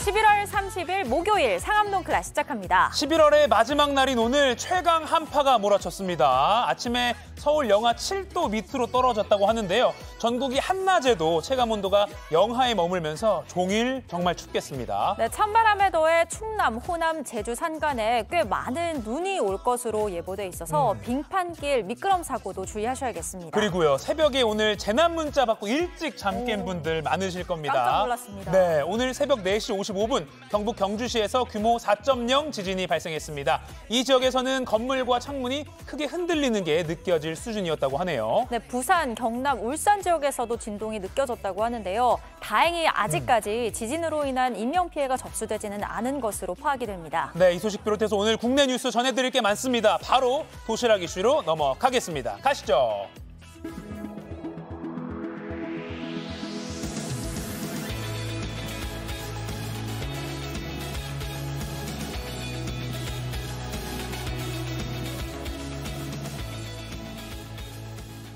11월 30일 목요일 상암동 클라 시작합니다. 11월의 마지막 날인 오늘 최강 한파가 몰아쳤습니다. 아침에 서울 영하 7도 밑으로 떨어졌다고 하는데요. 전국이 한낮에도 체감온도가 영하에 머물면서 종일 정말 춥겠습니다. 네, 찬바람에 더해 충남, 호남, 제주 산간에 꽤 많은 눈이 올 것으로 예보돼 있어서 음. 빙판길 미끄럼 사고도 주의하셔야겠습니다. 그리고요. 새벽에 오늘 재난 문자 받고 일찍 잠깬 분들 많으실 겁니다. 깜짝 놀랐습니다. 네, 오늘 새벽 4시 50 45분 경북 경주시에서 규모 4.0 지진이 발생했습니다. 이 지역에서는 건물과 창문이 크게 흔들리는 게 느껴질 수준이었다고 하네요. 네, 부산, 경남, 울산 지역에서도 진동이 느껴졌다고 하는데요. 다행히 아직까지 음. 지진으로 인한 인명피해가 접수되지는 않은 것으로 파악이 됩니다. 네, 이 소식 비롯해서 오늘 국내 뉴스 전해드릴 게 많습니다. 바로 도시락 이슈로 넘어가겠습니다. 가시죠.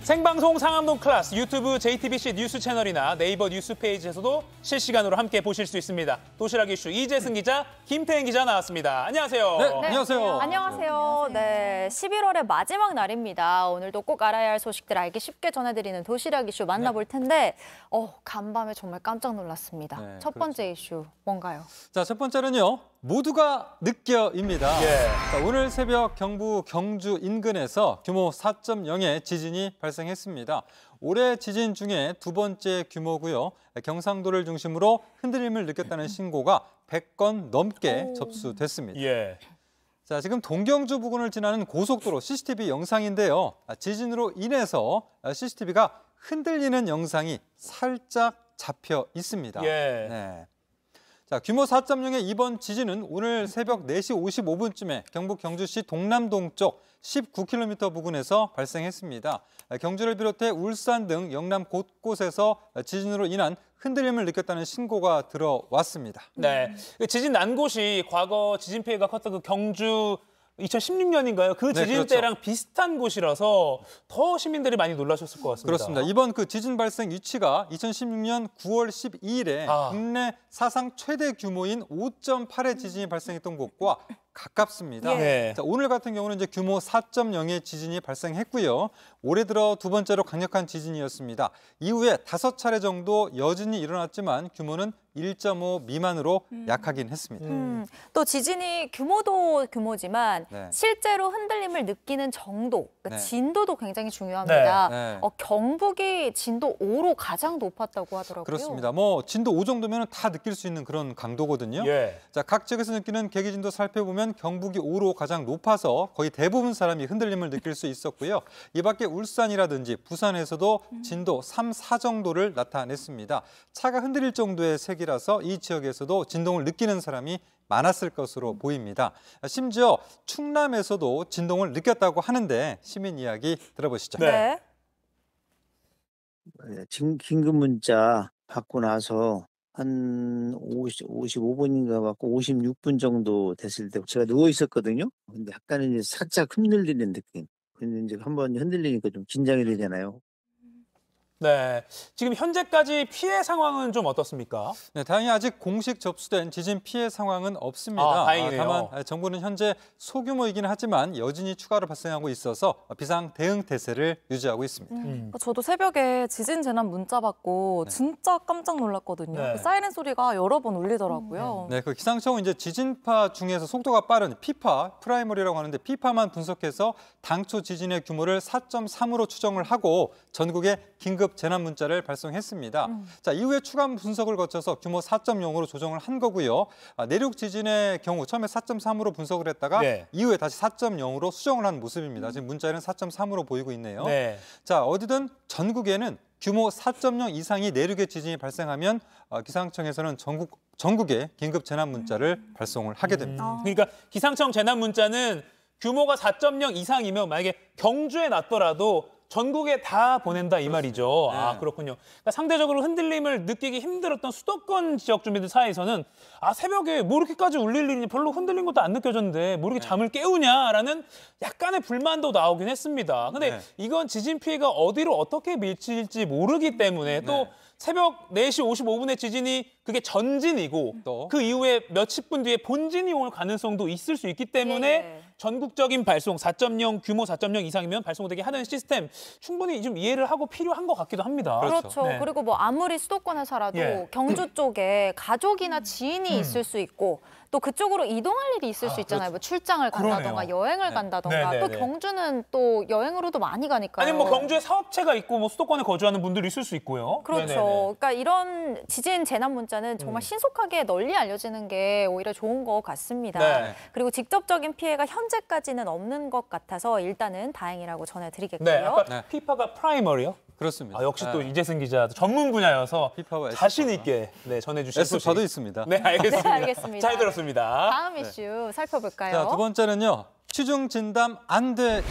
생방송 상암동 클래스 유튜브 JTBC 뉴스 채널이나 네이버 뉴스 페이지에서도 실시간으로 함께 보실 수 있습니다. 도시락 이슈 이재승 기자, 김태현 기자 나왔습니다. 안녕하세요. 네, 네, 안녕하세요. 안녕하세요. 네, 11월의 마지막 날입니다. 오늘도 꼭 알아야 할 소식들 알기 쉽게 전해드리는 도시락 이슈 만나볼 네. 텐데 어, 간밤에 정말 깜짝 놀랐습니다. 네, 첫 번째 그렇죠. 이슈 뭔가요? 자, 첫 번째는요. 모두가 느껴입니다. 예. 자, 오늘 새벽 경북 경주 인근에서 규모 4.0의 지진이 발생했습니다. 올해 지진 중에 두 번째 규모고요. 경상도를 중심으로 흔들림을 느꼈다는 신고가 100건 넘게 오. 접수됐습니다. 예. 자, 지금 동경주 부근을 지나는 고속도로 CCTV 영상인데요. 아, 지진으로 인해서 CCTV가 아, 흔들리는 영상이 살짝 잡혀 있습니다. 예. 네. 자, 규모 4.0의 이번 지진은 오늘 새벽 4시 55분쯤에 경북 경주시 동남동쪽 19km 부근에서 발생했습니다. 경주를 비롯해 울산 등 영남 곳곳에서 지진으로 인한 흔들림을 느꼈다는 신고가 들어왔습니다. 네, 지진 난 곳이 과거 지진 피해가 컸던 그 경주 2016년인가요? 그 지진 네, 그렇죠. 때랑 비슷한 곳이라서 더 시민들이 많이 놀라셨을 것 같습니다. 그렇습니다. 이번 그 지진 발생 위치가 2016년 9월 12일에 아. 국내 사상 최대 규모인 5.8의 지진이 발생했던 곳과 가깝습니다. 예. 네. 자, 오늘 같은 경우는 이제 규모 4.0의 지진이 발생했고요. 올해 들어 두 번째로 강력한 지진이었습니다. 이후에 다섯 차례 정도 여진이 일어났지만 규모는 1.5 미만으로 음. 약하긴 했습니다. 음. 음. 또 지진이 규모도 규모지만 네. 실제로 흔들림을 느끼는 정도, 그러니까 네. 진도도 굉장히 중요합니다. 네. 네. 어, 경북이 진도 5로 가장 높았다고 하더라고요. 그렇습니다. 뭐 진도 5 정도면 다 느낄 수 있는 그런 강도거든요. 예. 자, 각 지역에서 느끼는 계기진도 살펴보면 보면 경북이 5로 가장 높아서 거의 대부분 사람이 흔들림을 느낄 수 있었고요. 이 밖에 울산이라든지 부산에서도 음. 진도 3, 4 정도를 나타냈습니다. 차가 흔들릴 정도의 색이라서 이 지역에서도 진동을 느끼는 사람이 많았을 것으로 보입니다. 심지어 충남에서도 진동을 느꼈다고 하는데 시민 이야기 들어보시죠. 네. 네. 네 긴급 문자 받고 나서 한50 55분인가 맞고 56분 정도 됐을 때 제가 누워 있었거든요. 근데 약간은 이제 살짝 흔들리는 느낌. 근데 이제한번 흔들리니까 좀 긴장이 되잖아요. 네, 지금 현재까지 피해 상황은 좀 어떻습니까? 네, 다행히 아직 공식 접수된 지진 피해 상황은 없습니다. 아, 다행이네요. 다만 아, 정부는 현재 소규모이긴 하지만 여진이 추가로 발생하고 있어서 비상 대응 태세를 유지하고 있습니다. 음. 음. 저도 새벽에 지진 재난 문자 받고 네. 진짜 깜짝 놀랐거든요. 네. 그 사이렌 소리가 여러 번 울리더라고요. 음. 네, 그 기상청은 이제 지진파 중에서 속도가 빠른 피파 프라이머리라고 하는데 피파만 분석해서 당초 지진의 규모를 4.3으로 추정을 하고 전국에 긴급 긴급 재난 문자를 발송했습니다. 음. 자, 이후에 추가 분석을 거쳐서 규모 4.0으로 조정을 한 거고요. 아, 내륙 지진의 경우 처음에 4.3으로 분석을 했다가 네. 이후에 다시 4.0으로 수정을 한 모습입니다. 음. 지금 문자는 에 4.3으로 보이고 있네요. 네. 자, 어디든 전국에는 규모 4.0 이상의 내륙의 지진이 발생하면 아, 기상청에서는 전국 전국에 긴급 재난 문자를 음. 발송을 하게 됩니다. 음, 아. 그러니까 기상청 재난 문자는 규모가 4.0 이상이면 만약에 경주에 났더라도 전국에 다 보낸다 이 말이죠. 아, 네. 아 그렇군요. 그러니까 상대적으로 흔들림을 느끼기 힘들었던 수도권 지역 주민들 사이에서는 아 새벽에 뭐 이렇게까지 울릴 일이 니 별로 흔들린 것도 안 느껴졌는데 뭐 이렇게 네. 잠을 깨우냐라는 약간의 불만도 나오긴 했습니다. 근데 네. 이건 지진 피해가 어디로 어떻게 밀칠지 모르기 때문에 또 네. 새벽 4시 55분에 지진이 그게 전진이고 또. 그 이후에 몇십 분 뒤에 본진이 올 가능성도 있을 수 있기 때문에 네. 전국적인 발송 4.0 규모 4.0 이상이면 발송되게 하는 시스템 충분히 좀 이해를 하고 필요한 것 같기도 합니다. 그렇죠. 그렇죠. 네. 그리고 뭐 아무리 수도권에 살아도 예. 경주 쪽에 가족이나 지인이 음. 있을 수 있고 또 그쪽으로 이동할 일이 있을 아, 수 있잖아요. 뭐 그렇죠. 뭐 출장을 간다던가 그러네요. 여행을 네. 간다던가 네, 네, 또 네. 경주는 또 여행으로도 많이 가니까요. 아니 뭐 경주에 사업체가 있고 뭐 수도권에 거주하는 분들이 있을 수 있고요. 그렇죠. 네, 네, 그러니까 이런 지진 재난 문자 가해는 정말 음. 신속하게 널리 알려지는 게 오히려 좋은 것 같습니다. 네. 그리고 직접적인 피해가 현재까지는 없는 것 같아서 일단은 다행이라고 전해드리겠고요. 네, 아까 네. 피파가 프라이머리요? 그렇습니다. 아, 역시 또 네. 이재승 기자 전문 분야여서 피파와 자신 있게 네, 전해주실 S 소식. 저도 있습니다. 네 알겠습니다. 네, 알겠습니다. 잘 들었습니다. 다음 네. 이슈 살펴볼까요? 자, 두 번째는요. 취중 진담 안 돼입니다.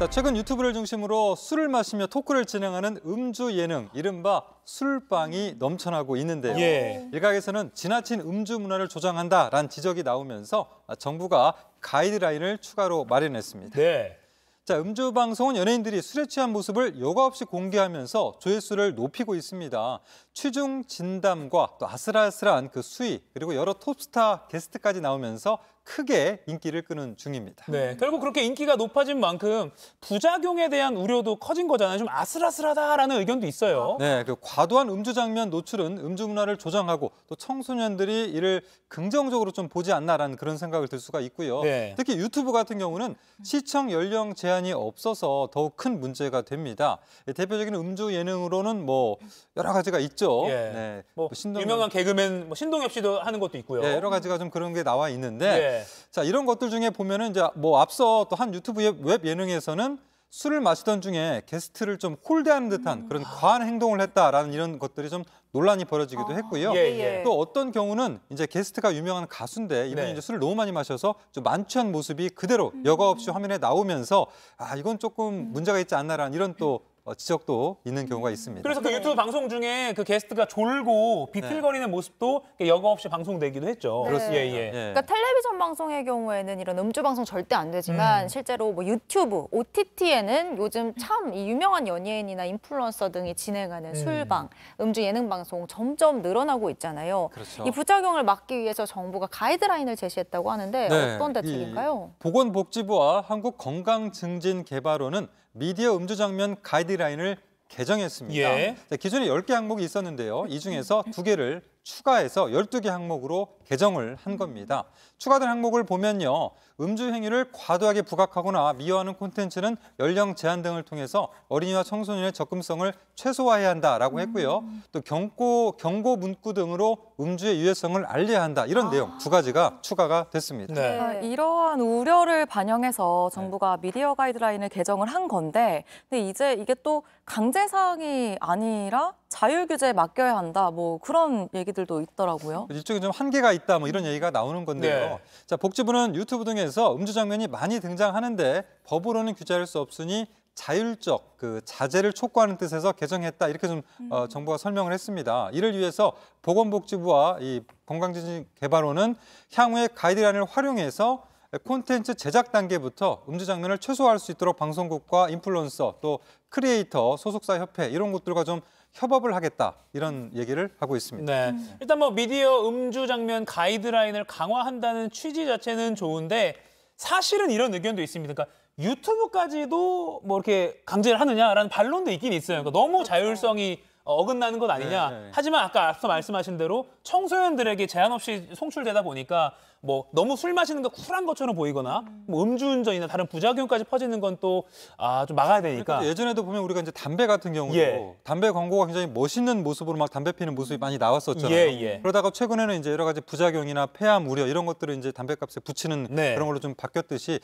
자, 최근 유튜브를 중심으로 술을 마시며 토크를 진행하는 음주 예능 이른바 술방이 넘쳐나고 있는데요. 예. 일각에서는 지나친 음주 문화를 조장한다라는 지적이 나오면서 정부가 가이드라인을 추가로 마련했습니다. 네. 자, 음주 방송은 연예인들이 술에 취한 모습을 여과 없이 공개하면서 조회수를 높이고 있습니다. 취중 진담과 또 아슬아슬한 그 수위 그리고 여러 톱스타 게스트까지 나오면서 크게 인기를 끄는 중입니다. 네, 결국 그렇게 인기가 높아진 만큼 부작용에 대한 우려도 커진 거잖아요. 좀 아슬아슬하다라는 의견도 있어요. 네, 그 과도한 음주 장면 노출은 음주 문화를 조장하고 또 청소년들이 이를 긍정적으로 좀 보지 않나라는 그런 생각을 들 수가 있고요. 네. 특히 유튜브 같은 경우는 시청 연령 제한이 없어서 더욱 큰 문제가 됩니다. 예, 대표적인 음주 예능으로는 뭐 여러 가지가 있죠. 예. 네, 네. 뭐, 신동엽... 유명한 개그맨 뭐 신동엽 씨도 하는 것도 있고요. 네, 여러 가지가 좀 그런 게 나와 있는데. 네. 자 이런 것들 중에 보면은 이제 뭐 앞서 또 한 유튜브 웹 예능에서는 술을 마시던 중에 게스트를 좀 홀대하는 듯한 그런 아. 과한 행동을 했다라는 이런 것들이 좀 논란이 벌어지기도 아. 했고요. 예, 예. 또 어떤 경우는 이제 게스트가 유명한 가수인데 이분이 네. 이제 술을 너무 많이 마셔서 좀 만취한 모습이 그대로 음. 여과 없이 화면에 나오면서 아 이건 조금 음. 문제가 있지 않나라는 이런 또 어, 지적도 있는 경우가 있습니다. 그래서 그 네. 유튜브 방송 중에 그 게스트가 졸고 비틀거리는 네. 모습도 여과 없이 방송되기도 했죠. 네. 그렇습니다. 예, 예. 네. 그러니까 텔레비전 방송의 경우에는 이런 음주 방송 절대 안 되지만 음. 실제로 뭐 유튜브, OTT에는 요즘 참 유명한 연예인이나 인플루언서 등이 진행하는 음. 술방, 음주 예능 방송 점점 늘어나고 있잖아요. 그렇죠. 이 부작용을 막기 위해서 정부가 가이드라인을 제시했다고 하는데 네. 어떤 대책인가요? 보건복지부와 한국건강증진개발원은 미디어 음주 장면 가이드라인을 개정했습니다. 예. 기존에 10개 항목이 있었는데요. 이 중에서 2개를 추가해서 12개 항목으로 개정을 한 음. 겁니다. 추가된 항목을 보면요. 음주 행위를 과도하게 부각하거나 미워하는 콘텐츠는 연령 제한 등을 통해서 어린이와 청소년의 접근성을 최소화해야 한다라고 했고요. 음. 또 경고 경고 문구 등으로 음주의 유해성을 알려야 한다. 이런 아. 내용 두 가지가 추가가 됐습니다. 네. 네. 이러한 우려를 반영해서 네. 정부가 미디어 가이드라인을 개정을 한 건데 근데 이제 이게 또 강제 사항이 아니라 자율 규제에 맡겨야 한다 뭐 그런 얘기들도 있더라고요. 이쪽에 좀 한계가 있다 뭐 이런 얘기가 나오는 건데요. 네. 자 복지부는 유튜브 등에서 음주 장면이 많이 등장하는데 법으로는 규제할 수 없으니 자율적 그 자제를 촉구하는 뜻에서 개정했다 이렇게 좀 음. 어, 정부가 설명을 했습니다. 이를 위해서 보건복지부와 이 건강진흥개발원은 향후에 가이드라인을 활용해서 콘텐츠 제작 단계부터 음주 장면을 최소화할 수 있도록 방송국과 인플루언서 또 크리에이터 소속사 협회 이런 곳들과 좀 협업을 하겠다 이런 얘기를 하고 있습니다. 네. 음. 일단 뭐 미디어 음주 장면 가이드라인을 강화한다는 취지 자체는 좋은데 사실은 이런 의견도 있습니다. 그러니까 유튜브까지도 뭐 이렇게 강제를 하느냐라는 반론도 있긴 있어요. 그러니까 너무 그렇죠. 자율성이 어긋나는 것 아니냐. 네, 네. 하지만 아까 앞서 말씀하신 대로 청소년들에게 제한 없이 송출되다 보니까 뭐 너무 술 마시는 거 쿨한 것처럼 보이거나 뭐 음주운전이나 다른 부작용까지 퍼지는 건 또 아 좀 막아야 되니까. 그러니까 예전에도 보면 우리가 이제 담배 같은 경우도 예. 담배 광고가 굉장히 멋있는 모습으로 막 담배 피는 모습이 많이 나왔었잖아요. 예, 예. 그러다가 최근에는 이제 여러 가지 부작용이나 폐암 우려 이런 것들을 이제 담배값에 붙이는 네. 그런 걸로 좀 바뀌었듯이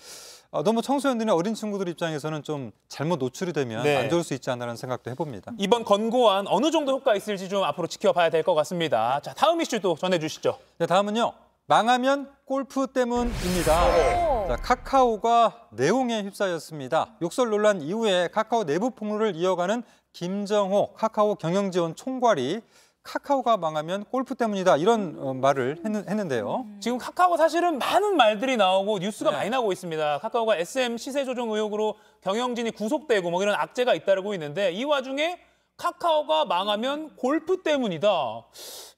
아, 너무 청소년들이나 어린 친구들 입장에서는 좀 잘못 노출이 되면 네. 안 좋을 수 있지 않나라는 생각도 해봅니다. 이번 권고안 어느 정도 효과 있을지 좀 앞으로 지켜봐야 될 것 같습니다. 자 다음 이슈도 전해주시죠. 네, 다음은요. 망하면 골프 때문입니다. 자, 카카오가 내홍에 휩싸였습니다. 욕설 논란 이후에 카카오 내부 폭로를 이어가는 김정호 카카오 경영지원 총괄이 카카오가 망하면 골프 때문이다 이런 어, 말을 했, 는데요 음. 지금 카카오 사실은 많은 말들이 나오고 뉴스가 네. 많이 나오고 있습니다. 카카오가 SM 시세 조정 의혹으로 경영진이 구속되고 뭐 이런 악재가 잇따르고 있는데 이 와중에 카카오가 망하면 골프 때문이다.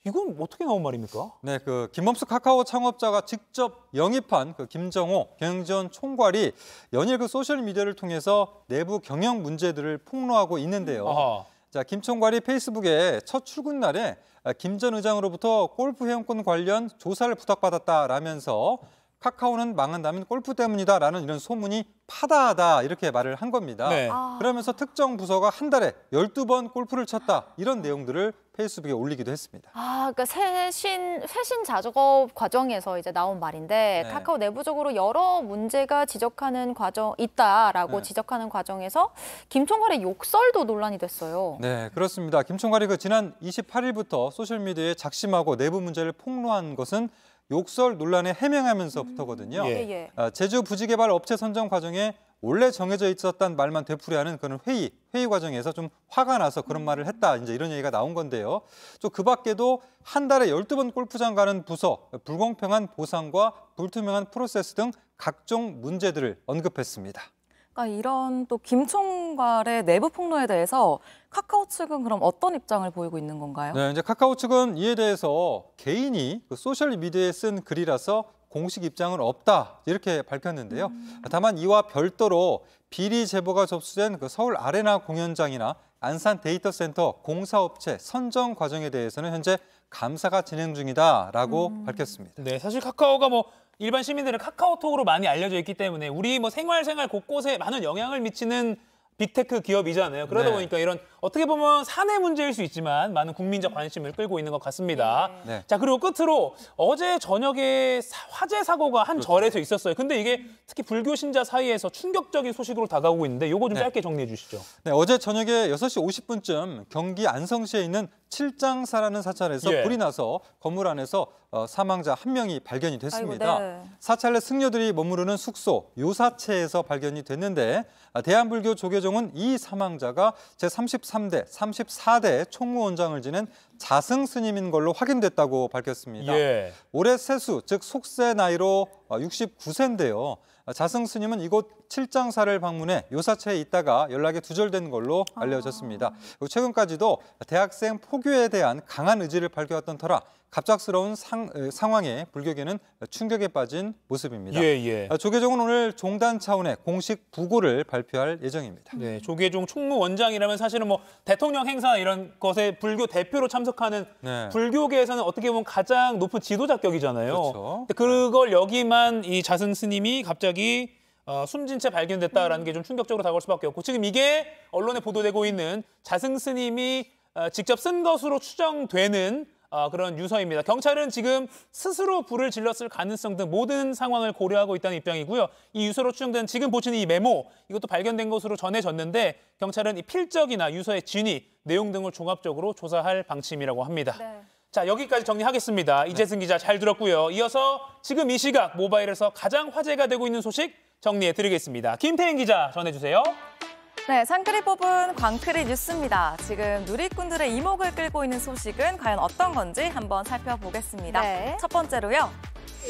이건 어떻게 나온 말입니까? 네, 그 김범수 카카오 창업자가 직접 영입한 그 김정호 경영지원 총괄이 연일 그 소셜 미디어를 통해서 내부 경영 문제들을 폭로하고 있는데요. 아하. 자, 김 총괄이 페이스북에 첫 출근 날에 아, 김전 의장으로부터 골프 회원권 관련 조사를 부탁받았다라면서 카카오는 망한다면 골프 때문이다 라는 이런 소문이 파다하다 이렇게 말을 한 겁니다. 네. 아... 그러면서 특정 부서가 한 달에 1 2번 골프를 쳤다 이런 내용들을 페이스북에 올리기도 했습니다. 아, 그러니까 쇄신, 쇄신 작업 과정에서 이제 나온 말인데 네. 카카오 내부적으로 여러 문제가 지적하는 과정 있다라고 네. 지적하는 과정에서 김총괄의 욕설도 논란이 됐어요. 네, 그렇습니다. 김총괄이 그 지난 28일부터 소셜미디어에 작심하고 내부 문제를 폭로한 것은 욕설 논란에 해명하면서부터거든요. 음. 예, 예, 예. 아, 제주 부지개발 업체 선정 과정에 원래 정해져 있었단 말만 되풀이하는 그런 회의, 회의 과정에서 좀 화가 나서 그런 음. 말을 했다. 이제 이런 얘기가 나온 건데요. 또 그 밖에도 한 달에 1 2번 골프장 가는 부서, 불공평한 보상과 불투명한 프로세스 등 각종 문제들을 언급했습니다. 그러니까 이런 또 김총괄의 내부 폭로에 대해서 카카오 측은 그럼 어떤 입장을 보이고 있는 건가요? 네, 이제 카카오 측은 이에 대해서 개인이 그 소셜 미디어에 쓴 글이라서 공식 입장은 없다 이렇게 밝혔는데요. 음. 다만 이와 별도로 비리 제보가 접수된 그 서울 아레나 공연장이나 안산 데이터 센터 공사업체 선정 과정에 대해서는 현재 감사가 진행 중이다라고 음. 밝혔습니다. 네, 사실 카카오가 뭐 일반 시민들은 카카오톡으로 많이 알려져 있기 때문에 우리 뭐 생활 생활 곳곳에 많은 영향을 미치는 빅테크 기업이잖아요. 그러다 네. 보니까 이런 어떻게 보면 사내 문제일 수 있지만 많은 국민적 관심을 끌고 있는 것 같습니다. 네. 네. 자 그리고 끝으로 어제 저녁에 화재 사고가 한 그렇죠. 절에서 있었어요. 근데 이게 특히 불교 신자 사이에서 충격적인 소식으로 다가오고 있는데 요거 좀 네. 짧게 정리해 주시죠. 네 어제 저녁에 여시 오십 분쯤 경기 안성시에 있는 칠장사라는 사찰에서 예. 불이 나서 건물 안에서 어, 사망자 한 명이 발견이 됐습니다. 아이고, 네. 사찰의 승려들이 머무르는 숙소 요사체에서 발견이 됐는데 아, 대한불교 조계종은 이 사망자가 제33대, 34대 총무원장을 지낸 자승 스님인 걸로 확인됐다고 밝혔습니다. 예. 올해 세수, 즉 속세 나이로 69세인데요. 어, 아, 자승 스님은 이곳 칠장사를 방문해 요사체에 있다가 연락이 두절된 걸로 아. 알려졌습니다. 아. 최근까지도 대학생 포교에 대한 강한 의지를 밝혀왔던 터라 갑작스러운 상, 상황에 불교계는 충격에 빠진 모습입니다. 예, 예. 어, 조계종은 오늘 종단 차원의 공식 부고를 발표할 예정입니다. 네, 조계종 총무원장이라면 사실은 뭐 대통령 행사 이런 것에 불교 대표로 참석하는 네. 불교계에서는 어떻게 보면 가장 높은 지도자격이잖아요. 그렇죠. 그걸 여기만 이 자승 스님이 갑자기 어, 숨진 채 발견됐다라는 음. 게좀 충격적으로 다가올 수밖에 없고 지금 이게 언론에 보도되고 있는 자승 스님이 어, 직접 쓴 것으로 추정되는 어, 그런 유서입니다. 경찰은 지금 스스로 불을 질렀을 가능성 등 모든 상황을 고려하고 있다는 입장이고요. 이 유서로 추정된 지금 보시는 이 메모 이것도 발견된 것으로 전해졌는데 경찰은 이 필적이나 유서의 진위 내용 등을 종합적으로 조사할 방침이라고 합니다. 네. 자 여기까지 정리하겠습니다. 네. 이재승 기자 잘 들었고요. 이어서 지금 이 시각 모바일에서 가장 화제가 되고 있는 소식 정리해드리겠습니다. 김태인 기자 전해주세요. 네, 상크리 뽑은 광크리 뉴스입니다. 지금 누리꾼들의 이목을 끌고 있는 소식은 과연 어떤 건지 한번 살펴보겠습니다. 네. 첫 번째로요.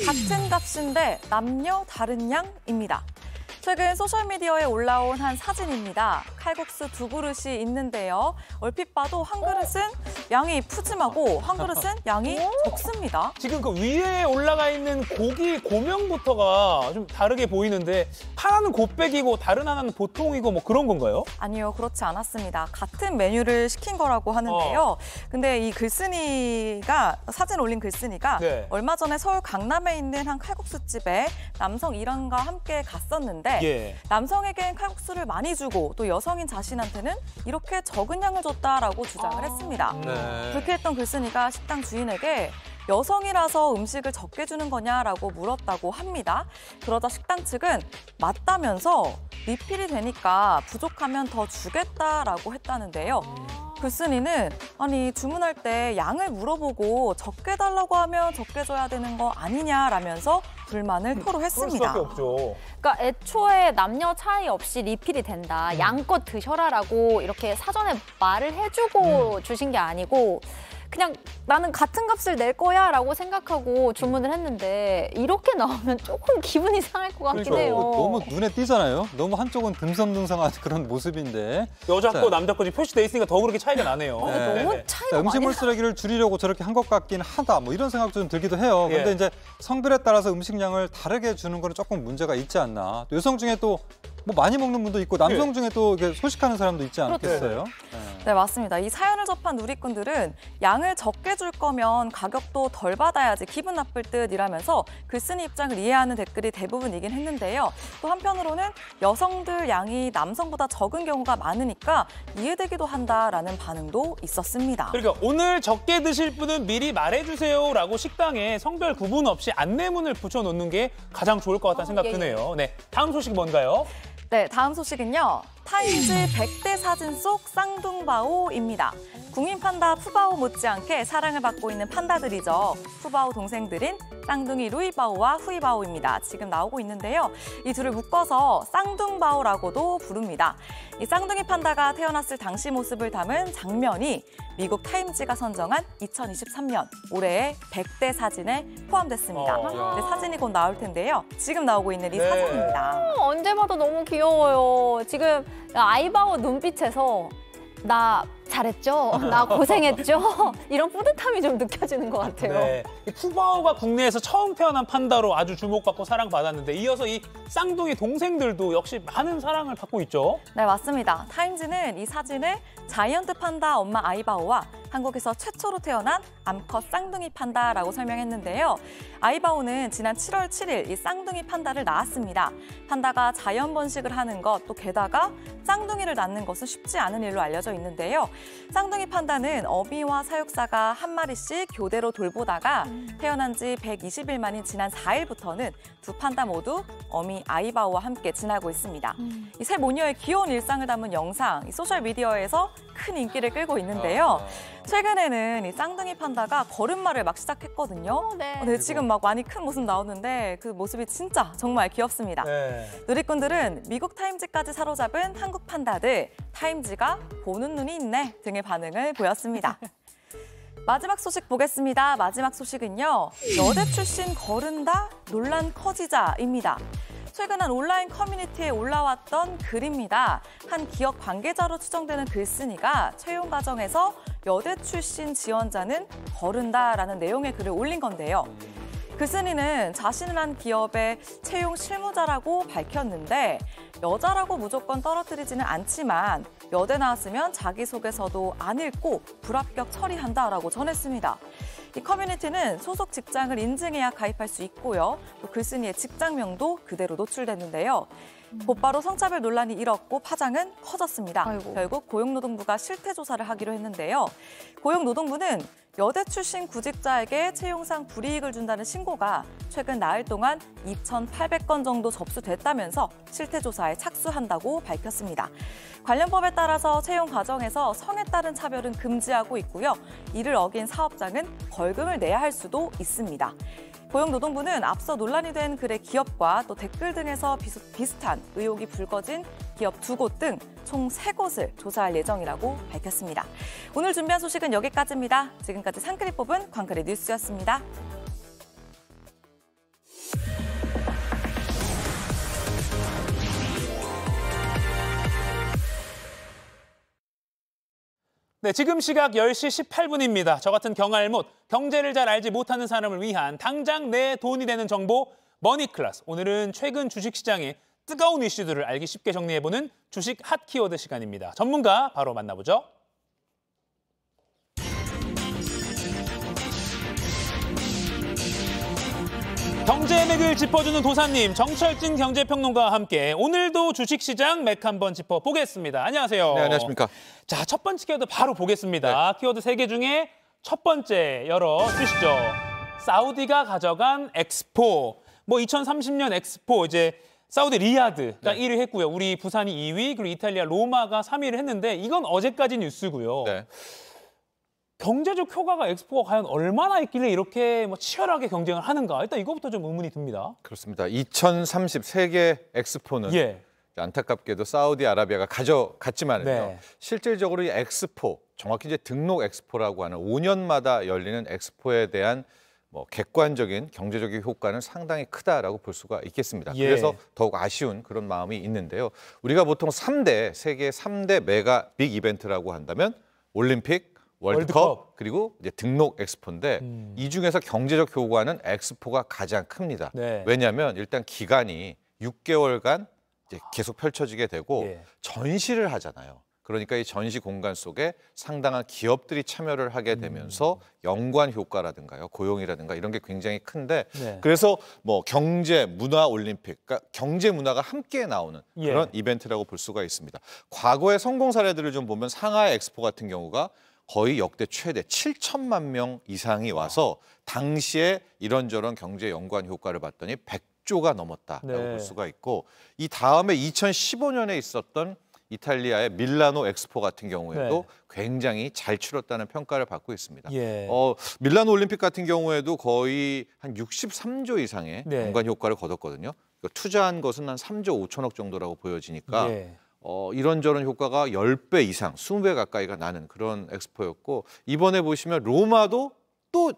같은 값인데 남녀 다른 양입니다. 최근 소셜미디어에 올라온 한 사진입니다. 칼국수 두 그릇이 있는데요. 얼핏 봐도 한 그릇은 양이 푸짐하고 한 그릇은 양이 적습니다. 지금 그 위에 올라가 있는 고기 고명부터가 좀 다르게 보이는데 하나는 곱빼기고 다른 하나는 보통이고 뭐 그런 건가요? 아니요, 그렇지 않았습니다. 같은 메뉴를 시킨 거라고 하는데요. 어. 근데 이 글쓴이가 사진 올린 글쓴이가 네. 얼마 전에 서울 강남에 있는 한 칼국수집에 남성 일원과 함께 갔었는데 예. 남성에게 칼국수를 많이 주고 또 여성인 자신한테는 이렇게 적은 양을 줬다라고 주장을 아. 했습니다. 네. 불쾌했던 글쓴이가 식당 주인에게 여성이라서 음식을 적게 주는 거냐라고 물었다고 합니다. 그러자 식당 측은 맞다면서 리필이 되니까 부족하면 더 주겠다라고 했다는데요. 글쓴이는 그 아니 주문할 때 양을 물어보고 적게 달라고 하면 적게 줘야 되는 거 아니냐라면서 불만을 토로했습니다. 그러니까 애초에 남녀 차이 없이 리필이 된다. 음. 양껏 드셔라라고 이렇게 사전에 말을 해주고 음. 주신 게 아니고 그냥 나는 같은 값을 낼 거야 라고 생각하고 주문을 했는데 이렇게 나오면 조금 기분이 상할 것 같긴 그러니까, 해요. 어, 너무 눈에 띄잖아요. 너무 한쪽은 듬성듬성한 그런 모습인데. 여자 거 남자 거 표시돼 있으니까 더 그렇게 차이가 나네요. 어, 네. 네. 너무 차이가 자, 음식물 나... 쓰레기를 줄이려고 저렇게 한 것 같긴 하다. 뭐 이런 생각도 좀 들기도 해요. 근데 예. 이제 성별에 따라서 음식량을 다르게 주는 거는 조금 문제가 있지 않나. 여성 중에 또 뭐 많이 먹는 분도 있고 남성 예. 중에 또 소식하는 사람도 있지 그렇죠. 않겠어요? 네. 네. 네, 맞습니다. 이 사연을 접한 누리꾼들은 양을 적게 줄 거면 가격도 덜 받아야지 기분 나쁠 듯이라면서 글쓴이 입장을 이해하는 댓글이 대부분이긴 했는데요. 또 한편으로는 여성들 양이 남성보다 적은 경우가 많으니까 이해되기도 한다라는 반응도 있었습니다. 그러니까 오늘 적게 드실 분은 미리 말해주세요라고 식당에 성별 구분 없이 안내문을 붙여놓는 게 가장 좋을 것 같다는 어, 생각 예, 예, 드네요. 네, 다음 소식 뭔가요? 네, 다음 소식은요. 타임즈 100대 사진 속 쌍둥바오입니다. 궁인 판다 푸바오 못지않게 사랑을 받고 있는 판다들이죠. 푸바오 동생들인 쌍둥이 루이바오와 후이바오입니다. 지금 나오고 있는데요. 이 둘을 묶어서 쌍둥바오라고도 부릅니다. 이 쌍둥이 판다가 태어났을 당시 모습을 담은 장면이 미국 타임즈가 선정한 2023년 올해의 100대 사진에 포함됐습니다. 어, 네, 사진이 곧 나올 텐데요. 지금 나오고 있는 이 네. 사진입니다. 어, 언제 봐도 너무 귀여워요. 지금 아이바오 눈빛에서 나 잘했죠? 나 고생했죠? 이런 뿌듯함이 좀 느껴지는 것 같아요. 네. 쿠바오가 국내에서 처음 태어난 판다로 아주 주목받고 사랑받았는데 이어서 이 쌍둥이 동생들도 역시 많은 사랑을 받고 있죠? 네, 맞습니다. 타임즈는 이 사진을 자이언트 판다 엄마 아이바오와 한국에서 최초로 태어난 암컷 쌍둥이 판다라고 설명했는데요. 아이바오는 지난 7월 7일 이 쌍둥이 판다를 낳았습니다. 판다가 자연 번식을 하는 것, 또 게다가 쌍둥이를 낳는 것은 쉽지 않은 일로 알려져 있는데요. 쌍둥이 판다는 어미와 사육사가 한 마리씩 교대로 돌보다가 태어난 지 120일 만인 지난 4일부터는 두 판다 모두 어미 아이바오와 함께 지나고 있습니다. 음. 이새 모녀의 귀여운 일상을 담은 영상 소셜미디어에서 큰 인기를 끌고 있는데요. 아. 최근에는 이 쌍둥이 판다가 걸음마를 막 시작했거든요. 어, 네. 어, 네. 지금 막 많이 큰 모습 나오는데 그 모습이 진짜 정말 귀엽습니다. 네. 누리꾼들은 미국 타임즈까지 사로잡은 한국 판다들 타임즈가 보는 눈이 있네 등의 반응을 보였습니다. 마지막 소식 보겠습니다. 마지막 소식은요. 여대 출신 거른다 논란 커지자입니다. 최근 한 온라인 커뮤니티에 올라왔던 글입니다. 한 기업 관계자로 추정되는 글쓴이가 채용 과정에서 여대 출신 지원자는 거른다라는 내용의 글을 올린 건데요. 글쓴이는 자신을 한 기업의 채용 실무자라고 밝혔는데 여자라고 무조건 떨어뜨리지는 않지만 여대 나왔으면 자기소개서도 안 읽고 불합격 처리한다라고 전했습니다. 이 커뮤니티는 소속 직장을 인증해야 가입할 수 있고요. 또 글쓴이의 그 직장명도 그대로 노출됐는데요. 곧바로 성차별 논란이 일었고 파장은 커졌습니다. 아이고. 결국 고용노동부가 실태 조사를 하기로 했는데요. 고용노동부는 여대 출신 구직자에게 채용상 불이익을 준다는 신고가 최근 나흘 동안 2,800건 정도 접수됐다면서 실태 조사에 착수한다고 밝혔습니다. 관련 법에 따라서 채용 과정에서 성에 따른 차별은 금지하고 있고요. 이를 어긴 사업장은 벌금을 내야 할 수도 있습니다. 고용노동부는 앞서 논란이 된 글의 기업과 또 댓글 등에서 비슷한 의혹이 불거진 기업 두 곳 등 총 세곳을 조사할 예정이라고 밝혔습니다. 오늘 준비한 소식은 여기까지입니다. 지금까지 상크리 뽑은 광클의 뉴스였습니다. 네, 지금 시각 10시 18분입니다. 저 같은 경알못, 경제를 잘 알지 못하는 사람을 위한 당장 내 돈이 되는 정보 머니클래스. 오늘은 최근 주식시장에 뜨거운 이슈들을 알기 쉽게 정리해보는 주식 핫 키워드 시간입니다. 전문가 바로 만나보죠. 경제의 맥을 짚어주는 도사님 정철진 경제평론가와 함께 오늘도 주식시장 맥 한번 짚어보겠습니다. 안녕하세요. 네, 안녕하십니까. 자, 첫 번째 키워드 바로 보겠습니다. 네. 키워드 세 개 중에 첫 번째 열어주시죠. 사우디가 가져간 엑스포. 뭐 2030년 엑스포 이제 사우디 리야드가 네. 1위 했고요. 우리 부산이 2위, 그리고 이탈리아 로마가 3위를 했는데 이건 어제까지 뉴스고요. 네. 경제적 효과가 엑스포가 과연 얼마나 있길래 이렇게 뭐 치열하게 경쟁을 하는가 일단 이것부터좀 의문이 듭니다. 그렇습니다. 2030 세계 엑스포는 예. 안타깝게도 사우디아라비아가 가져갔지만요. 네. 실질적으로 이 엑스포, 정확히 이제 등록 엑스포라고 하는 5년마다 열리는 엑스포에 대한 뭐 객관적인 경제적인 효과는 상당히 크다라고 볼 수가 있겠습니다. 예. 그래서 더욱 아쉬운 그런 마음이 있는데요. 우리가 보통 3대 세계 3대 메가 빅 이벤트라고 한다면 올림픽, 월드컵, 월드컵. 그리고 이제 등록 엑스포인데 음. 이 중에서 경제적 효과는 엑스포가 가장 큽니다. 네. 왜냐하면 일단 기간이 6개월간 이제 계속 펼쳐지게 되고 예. 전시를 하잖아요. 그러니까 이 전시 공간 속에 상당한 기업들이 참여를 하게 음. 되면서 연관 효과라든가요, 고용이라든가 이런 게 굉장히 큰데 네. 그래서 뭐 경제 문화 올림픽, 그러니까 경제 문화가 함께 나오는 예. 그런 예. 이벤트라고 볼 수가 있습니다. 과거의 성공 사례들을 좀 보면 상하이 엑스포 같은 경우가 거의 역대 최대 7천만 명 이상이 와서 당시에 이런저런 경제 연관 효과를 봤더니 100조가 넘었다라고 네. 볼 수가 있고 이 다음에 2015년에 있었던 이탈리아의 밀라노 엑스포 같은 경우에도 네. 굉장히 잘 치렀다는 평가를 받고 있습니다. 예. 어, 밀라노 올림픽 같은 경우에도 거의 한 63조 이상의 네. 공간 효과를 거뒀거든요. 그러니까 투자한 것은 한 3조 5천억 정도라고 보여지니까 예. 어, 이런저런 효과가 10배 이상, 20배 가까이가 나는 그런 엑스포였고 이번에 보시면 로마도 또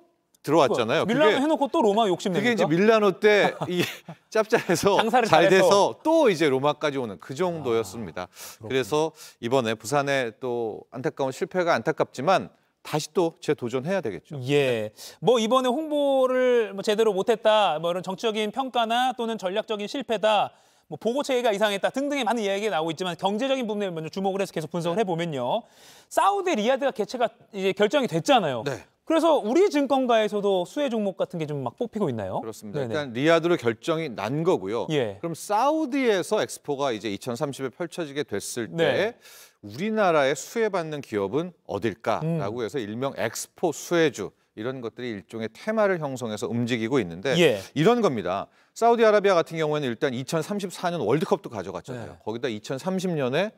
들어왔잖아요. 밀라노 그게, 해놓고 또 로마 욕심 내니까. 그게 이제 밀라노 때 이 짭짤해서 장사를 잘 잘해서. 돼서 또 이제 로마까지 오는 그 정도였습니다. 아, 그래서 이번에 부산에또 안타까운 실패가 안타깝지만 다시 또 재도전해야 되겠죠. 예. 네. 뭐 이번에 홍보를 뭐 제대로 못했다, 뭐 이런 정치적인 평가나 또는 전략적인 실패다, 뭐 보고 체계가 이상했다 등등의 많은 이야기가 나오고 있지만 경제적인 부분에 먼저 주목을 해서 계속 분석을 네. 해보면요. 사우디 리아드가 개최가 이제 결정이 됐잖아요. 네. 그래서 우리 증권가에서도 수혜 종목 같은 게 좀 막 뽑히고 있나요? 그렇습니다. 네네. 일단 리아드로 결정이 난 거고요. 예. 그럼 사우디에서 엑스포가 이제 2030에 펼쳐지게 됐을 네. 때 우리나라에 수혜받는 기업은 어딜까라고 음. 해서 일명 엑스포 수혜주 이런 것들이 일종의 테마를 형성해서 움직이고 있는데 예. 이런 겁니다. 사우디아라비아 같은 경우에는 일단 2034년 월드컵도 가져갔잖아요. 네. 거기다 2030년에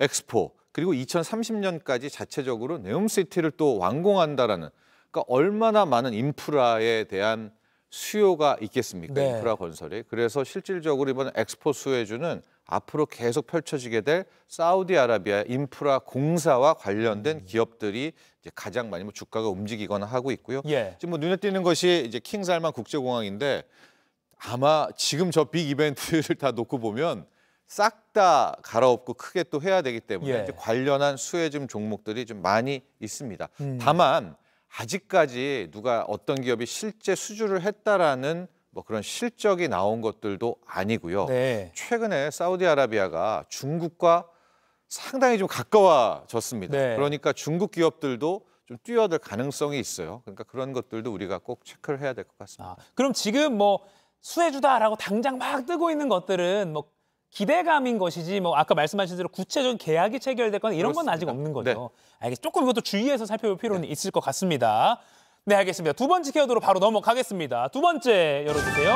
엑스포 그리고 2030년까지 자체적으로 네옴시티를 또 완공한다라는 그러니까 얼마나 많은 인프라에 대한 수요가 있겠습니까? 네. 인프라 건설이. 그래서 실질적으로 이번 엑스포 수혜주는 앞으로 계속 펼쳐지게 될 사우디아라비아 인프라 공사와 관련된 음. 기업들이 이제 가장 많이 뭐 주가가 움직이거나 하고 있고요. 예. 지금 뭐 눈에 띄는 것이 이제 킹살만 국제공항인데 아마 지금 저 빅 이벤트를 다 놓고 보면 싹 다 갈아엎고 크게 또 해야 되기 때문에 예. 관련한 수혜좀 종목들이 좀 많이 있습니다. 음. 다만 아직까지 누가 어떤 기업이 실제 수주를 했다라는 뭐 그런 실적이 나온 것들도 아니고요. 네. 최근에 사우디아라비아가 중국과 상당히 좀 가까워졌습니다. 네. 그러니까 중국 기업들도 좀 뛰어들 가능성이 있어요. 그러니까 그런 것들도 우리가 꼭 체크를 해야 될 것 같습니다. 아, 그럼 지금 뭐 수혜주다라고 당장 막 뜨고 있는 것들은 뭐 기대감인 것이지 뭐 아까 말씀하신 대로 구체적인 계약이 체결됐거나 이런 그렇습니다. 건 아직 없는 거죠. 네. 알겠 어 조금 이것도 주의해서 살펴볼 필요는 네. 있을 것 같습니다. 네, 알겠습니다. 두 번째 키워드로 바로 넘어가겠습니다. 두 번째 열어주세요.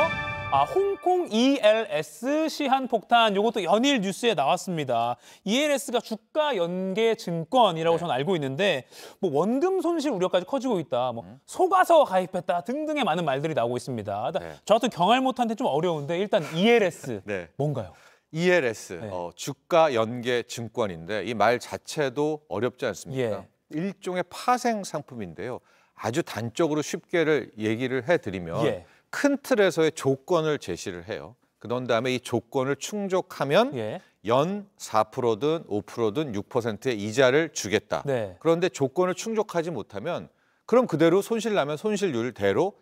아, 홍콩 ELS 시한 폭탄 이것도 연일 뉴스에 나왔습니다. ELS가 주가 연계 증권이라고 네. 저는 알고 있는데 뭐 원금 손실 우려까지 커지고 있다. 뭐 음. 속아서 가입했다 등등의 많은 말들이 나오고 있습니다. 그러니까 네. 저 같은 경할 못한데 좀 어려운데 일단 ELS 네. 뭔가요? ELS 네. 어, 주가 연계 증권인데 이 말 자체도 어렵지 않습니까? 예. 일종의 파생 상품인데요. 아주 단적으로 쉽게를 얘기를 해드리면 예. 큰 틀에서의 조건을 제시를 해요. 그런 다음에 이 조건을 충족하면 예. 연 4%든 5%든 6%의 이자를 주겠다. 네. 그런데 조건을 충족하지 못하면 그럼 그대로 손실 나면 손실률대로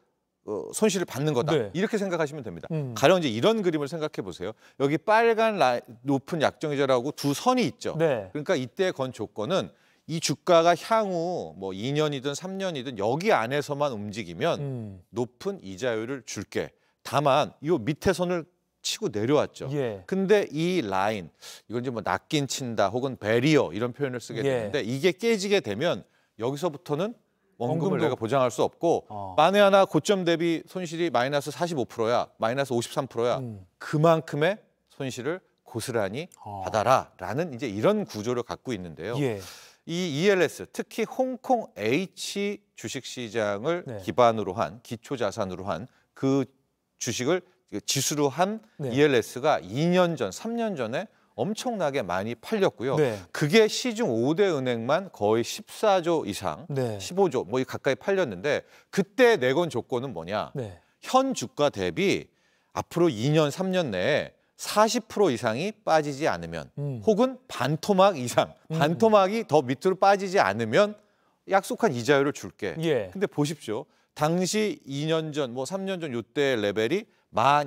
어, 손실을 받는 거다 네. 이렇게 생각하시면 됩니다. 음. 가령 이제 이런 그림을 생각해 보세요. 여기 빨간 라이, 높은 약정이자라고 두 선이 있죠. 네. 그러니까 이때 건 조건은 이 주가가 향후 뭐 2년이든 3년이든 여기 안에서만 움직이면 음. 높은 이자율을 줄게. 다만 이 밑에 선을 치고 내려왔죠. 예. 근데 이 라인 이건 이제 뭐 낚인 친다 혹은 베리어 이런 표현을 쓰게 예. 되는데 이게 깨지게 되면 여기서부터는 원금을 내가 보장할 수 없고 어. 만에 하나 고점 대비 손실이 마이너스 45%야 마이너스 53%야 음. 그만큼의 손실을 고스란히 어. 받아라라는 이제 이런 구조를 갖고 있는데요. 예. 이 ELS 특히 홍콩 H 주식시장을 네. 기반으로 한 기초 자산으로 한 그 주식을 지수로 한 네. ELS가 2년 전, 3년 전에 엄청나게 많이 팔렸고요. 네. 그게 시중 5대 은행만 거의 14조 이상, 네. 15조 뭐 가까이 팔렸는데 그때 내건 조건은 뭐냐? 네. 현 주가 대비 앞으로 2년, 3년 내에 40% 이상이 빠지지 않으면 음. 혹은 반토막 이상, 음. 반토막이 더 밑으로 빠지지 않으면 약속한 이자율을 줄게. 예. 근데 보십시오. 당시 2년 전, 뭐 3년 전 요때 레벨이 12,000,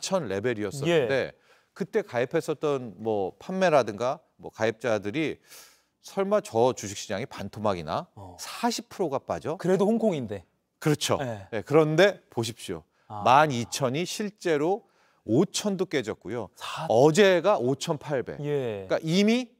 11,000 레벨이었었는데 예. 그때 가입했었던 뭐 판매라든가 뭐 가입자들이 설마 저 주식시장이 반토막이나 어. 40%가 빠져? 그래도 홍콩인데. 그렇죠. 네. 네, 그런데 보십시오. 아. 12,000이 실제로 5,000도 깨졌고요. 4... 어제가 5,800. 예. 그러니까 이미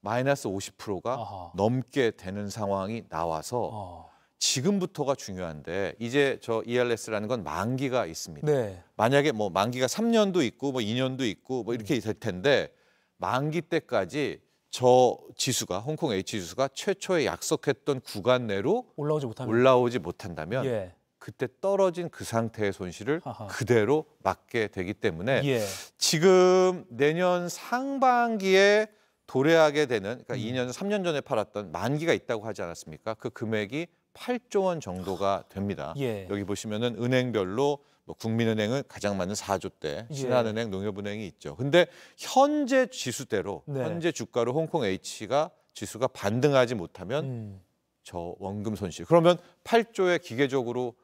마이너스 50%가 아하. 넘게 되는 상황이 나와서 어. 지금부터가 중요한데 이제 저 ELS라는 건 만기가 있습니다. 네. 만약에 뭐 만기가 3년도 있고 뭐 2년도 있고 뭐 이렇게 음. 될 텐데 만기 때까지 저 지수가 홍콩 H 지수가 최초에 약속했던 구간 내로 올라오지 못하면 올라오지 못한다면 예. 그때 떨어진 그 상태의 손실을 하하. 그대로 맞게 되기 때문에 예. 지금 내년 상반기에 도래하게 되는 그러니까 음. 2년, 3년 전에 팔았던 만기가 있다고 하지 않았습니까? 그 금액이 8조 원 정도가 됩니다. 예. 여기 보시면은 은행별로 뭐 국민은행은 가장 많은 4조대, 예. 신한은행, 농협은행이 있죠. 근데 현재 지수대로 네. 현재 주가로 홍콩 H가 지수가 반등하지 못하면 음. 저 원금 손실. 그러면 8조에 기계적으로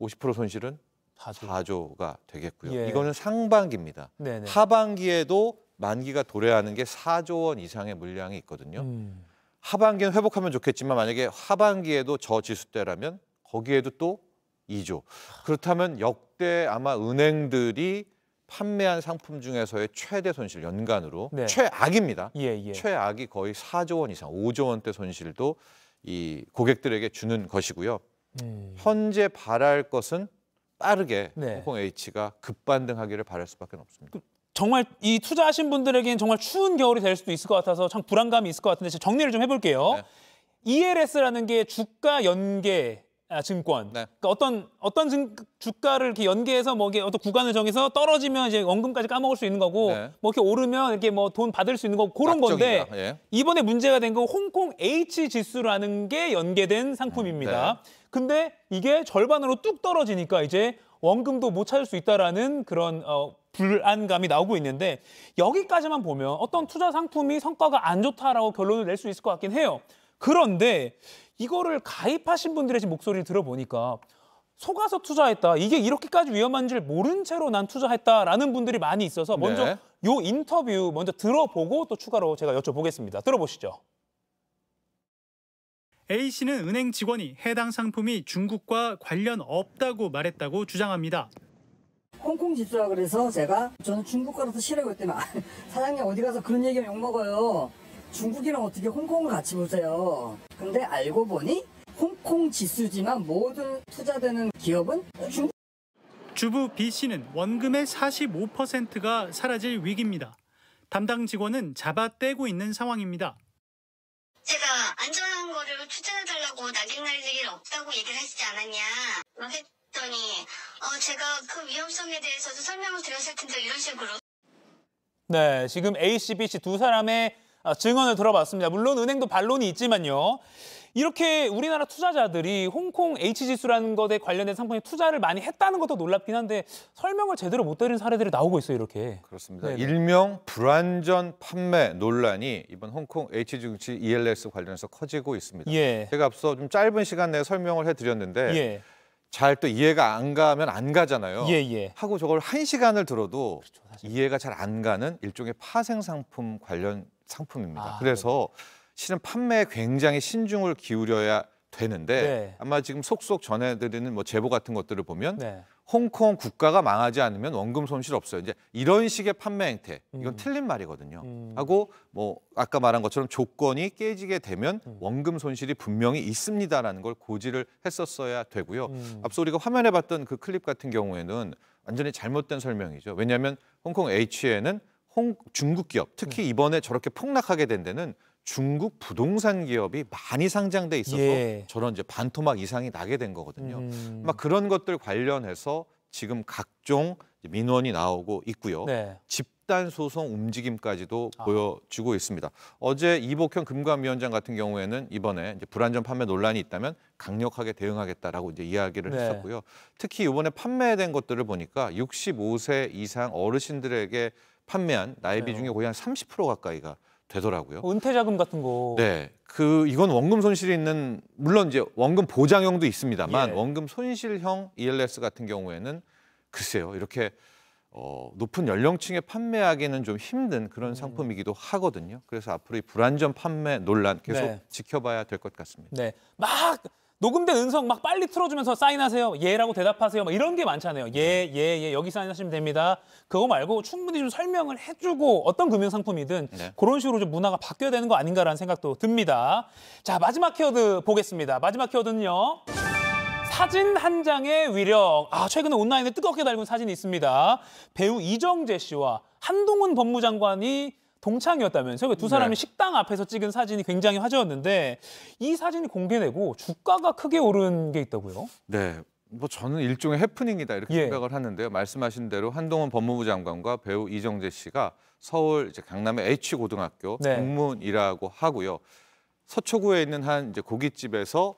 50% 손실은 4조. 가 되겠고요. 예. 이거는 상반기입니다. 네네. 하반기에도 만기가 도래하는 게 4조 원 이상의 물량이 있거든요. 음. 하반기는 회복하면 좋겠지만 만약에 하반기에도 저지수대라면 거기에도 또 2조. 그렇다면 역대 아마 은행들이 판매한 상품 중에서의 최대 손실 연간으로 네. 최악입니다. 예, 예. 최악이 거의 4조 원 이상, 5조 원대 손실도 이 고객들에게 주는 것이고요. 음. 현재 바랄 것은 빠르게 네. 홍콩 H가 급반등하기를 바랄 수밖에 없습니다. 그, 정말 이 투자하신 분들에게는 정말 추운 겨울이 될 수도 있을 것 같아서 참 불안감이 있을 것 같은데 제가 정리를 좀 해볼게요. 네. ELS라는 게 주가 연계 아, 증권. 네. 그러니까 어떤 어떤 증, 주가를 이렇게 연계해서 뭐 이게 어떤 구간을 정해서 떨어지면 이제 원금까지 까먹을 수 있는 거고 네. 뭐 이렇게 오르면 이렇게 뭐 돈 받을 수 있는 거 그런 건데 예. 이번에 문제가 된 건 홍콩 H 지수라는 게 연계된 상품입니다. 음, 네. 근데 이게 절반으로 뚝 떨어지니까 이제 원금도 못 찾을 수 있다라는 그런 어, 불안감이 나오고 있는데 여기까지만 보면 어떤 투자 상품이 성과가 안 좋다라고 결론을 낼 수 있을 것 같긴 해요. 그런데 이거를 가입하신 분들의 목소리를 들어보니까 속아서 투자했다. 이게 이렇게까지 위험한 줄 모른 채로 난 투자했다라는 분들이 많이 있어서 먼저 네. 요 인터뷰 먼저 들어보고 또 추가로 제가 여쭤보겠습니다. 들어보시죠. A 씨는 은행 직원이 해당 상품이 중국과 관련 없다고 말했다고 주장합니다. 홍콩 집주라 그래서 제가 저는 중국 가라서 싫어요 그때만 사장님 어디 가서 그런 얘기하면 욕먹어요 중국이랑 어떻게 홍콩을 같이 보세요 근데 알고 보니 홍콩 지수지만 모든 투자되는 기업은 중국 주부 B씨는 원금의 45%가 사라질 위기입니다. 담당 직원은 잡아떼고 있는 상황입니다. 제가 안전한 거를 투자해달라고 낙인 날릴 일 없다고 얘기를 하시지 않았냐. 했더니 어, 제가 그 위험성에 대해서도 설명을 드렸을 텐데 이런 식으로. 네, 지금 A 씨, B 씨두 사람의 아, 증언을 들어봤습니다. 물론 은행도 반론이 있지만요. 이렇게 우리나라 투자자들이 홍콩 H지수라는 것에 관련된 상품에 투자를 많이 했다는 것도 놀랍긴 한데 설명을 제대로 못 드린 사례들이 나오고 있어요, 이렇게. 그렇습니다. 네네. 네. 일명 불완전 판매 논란이 이번 홍콩 H증시 ELS 관련해서 커지고 있습니다. 예. 제가 앞서 좀 짧은 시간 내에 설명을 해드렸는데 예. 잘또 이해가 안 가면 안 가잖아요. 예, 예. 하고 저걸 한 시간을 들어도 그렇죠, 이해가 잘 안 가는 일종의 파생 상품 관련 상품입니다. 아, 그래서 네. 실은 판매에 굉장히 신중을 기울여야 되는데 네. 아마 지금 속속 전해드리는 뭐 제보 같은 것들을 보면 네. 홍콩 국가가 망하지 않으면 원금 손실 없어요. 이제 이런 식의 판매 행태 이건 음. 틀린 말이거든요. 음. 하고 뭐 아까 말한 것처럼 조건이 깨지게 되면 음. 원금 손실이 분명히 있습니다라는 걸 고지를 했었어야 되고요. 음. 앞서 우리가 화면에 봤던 그 클립 같은 경우에는 완전히 잘못된 설명이죠. 왜냐하면 홍콩 H에는 홍, 중국 기업 특히 음. 이번에 저렇게 폭락하게 된 데는 중국 부동산 기업이 많이 상장돼 있어서 예. 저런 이제 반토막 이상이 나게 된 거거든요. 음. 막 그런 것들 관련해서 지금 각종 민원이 나오고 있고요. 네. 집단 소송 움직임까지도 아. 보여지고 있습니다. 어제 이복현 금감위원장 같은 경우에는 이번에 불안전 판매 논란이 있다면 강력하게 대응하겠다라고 이제 이야기를 네. 했었고요. 특히 이번에 판매된 것들을 보니까 65세 이상 어르신들에게 판매한 나이 네. 비중에 거의 한 30% 가까이가 되더라고요. 은퇴 자금 같은 거. 네. 그 이건 원금 손실이 있는 물론 이제 원금 보장형도 있습니다만 예. 원금 손실형 ELS 같은 경우에는 글쎄요. 이렇게 어, 높은 연령층에 판매하기는 좀 힘든 그런 음. 상품이기도 하거든요. 그래서 앞으로 이 불안전 판매 논란 계속 네. 지켜봐야 될 것 같습니다. 네. 막 녹음된 음성 막 빨리 틀어주면서 사인하세요. 예라고 대답하세요. 막 이런 게 많잖아요. 예, 예, 예. 여기 사인하시면 됩니다. 그거 말고 충분히 좀 설명을 해주고 어떤 금융상품이든 네. 그런 식으로 좀 문화가 바뀌어야 되는 거 아닌가라는 생각도 듭니다. 자, 마지막 키워드 보겠습니다. 마지막 키워드는요. 사진 한 장의 위력. 아, 최근에 온라인에 뜨겁게 달군 사진이 있습니다. 배우 이정재 씨와 한동훈 법무장관이 동창이었다면서요. 두 네. 사람이 네. 식당 앞에서 찍은 사진이 굉장히 화제였는데 이 사진이 공개되고 주가가 크게 오른 게 있다고요? 네. 뭐 저는 일종의 해프닝이다 이렇게 예. 생각을 하는데요. 말씀하신 대로 한동훈 법무부 장관과 배우 이정재 씨가 서울 이제 강남의 H 고등학교 네. 동문이라고 하고요. 서초구에 있는 한 이제 고깃집에서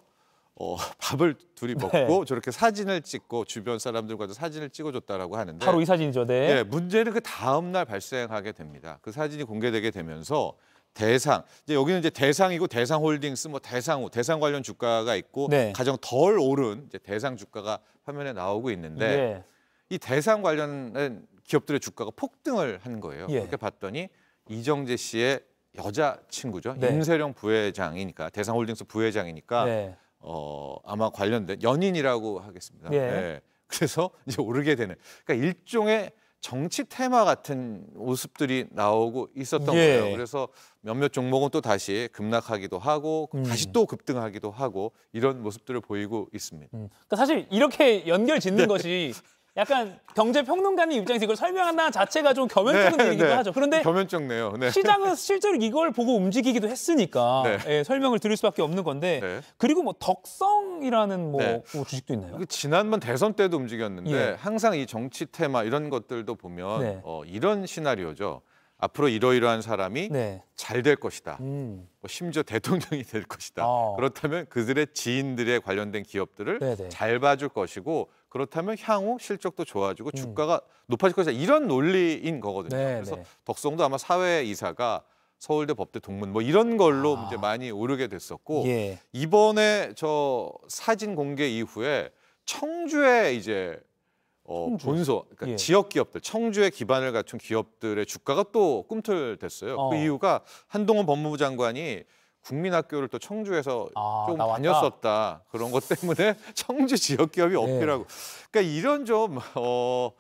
어, 밥을 둘이 네. 먹고 네. 저렇게 사진을 찍고 주변 사람들과도 사진을 찍어줬다라고 하는데 바로 이 사진이죠. 네. 네 문제는 그 다음 날 발생하게 됩니다. 그 사진이 공개되게 되면서 대상 이제 여기는 이제 대상이고 대상 홀딩스 뭐 대상호 대상 관련 주가가 있고 네. 가장 덜 오른 이제 대상 주가가 화면에 나오고 있는데 예. 이 대상 관련된 기업들의 주가가 폭등을 한 거예요. 예. 그렇게 봤더니 이정재 씨의 여자 친구죠 네. 임세령 부회장이니까 대상홀딩스 부회장이니까. 네. 어, 아마 관련된 연인이라고 하겠습니다. 예. 네. 그래서 이제 오르게 되는 그러니까 일종의 정치 테마 같은 모습들이 나오고 있었던 예. 거예요. 그래서 몇몇 종목은 또 다시 급락하기도 하고 음. 다시 또 급등하기도 하고 이런 모습들을 보이고 있습니다. 음. 그러니까 사실 이렇게 연결 짓는 네. 것이 약간 경제평론가님 입장에서 이걸 설명한다는 자체가 좀 겸연쩍은 네, 일이기도 네. 하죠. 그런데 겸연쩍네요. 네. 시장은 실제로 이걸 보고 움직이기도 했으니까 네. 예, 설명을 드릴 수밖에 없는 건데 네. 그리고 뭐 덕성이라는 뭐, 네. 뭐 주식도 있나요? 그 지난번 대선 때도 움직였는데 예. 항상 이 정치 테마 이런 것들도 보면 어, 이런 시나리오죠. 앞으로 이러이러한 사람이 네. 잘될 것이다. 음. 뭐 심지어 대통령이 될 것이다. 아. 그렇다면 그들의 지인들의 관련된 기업들을 네네. 잘 봐줄 것이고 그렇다면 향후 실적도 좋아지고 음. 주가가 높아질 것이다. 이런 논리인 거거든요. 네, 그래서 네. 덕성도 아마 사회 이사가 서울대 법대 동문 뭐 이런 걸로 아. 이제 많이 오르게 됐었고 예. 이번에 저 사진 공개 이후에 청주에 이제 어, 청주. 본소 그러니까 예. 지역 기업들 청주에 기반을 갖춘 기업들의 주가가 또 꿈틀댔어요. 그 어. 그 이유가 한동훈 법무부 장관이 국민학교를 또 청주에서 아, 좀 나왔다. 다녔었다 그런 것 때문에 청주 지역 기업이 없더라고 네. 그러니까 이런 좀 어,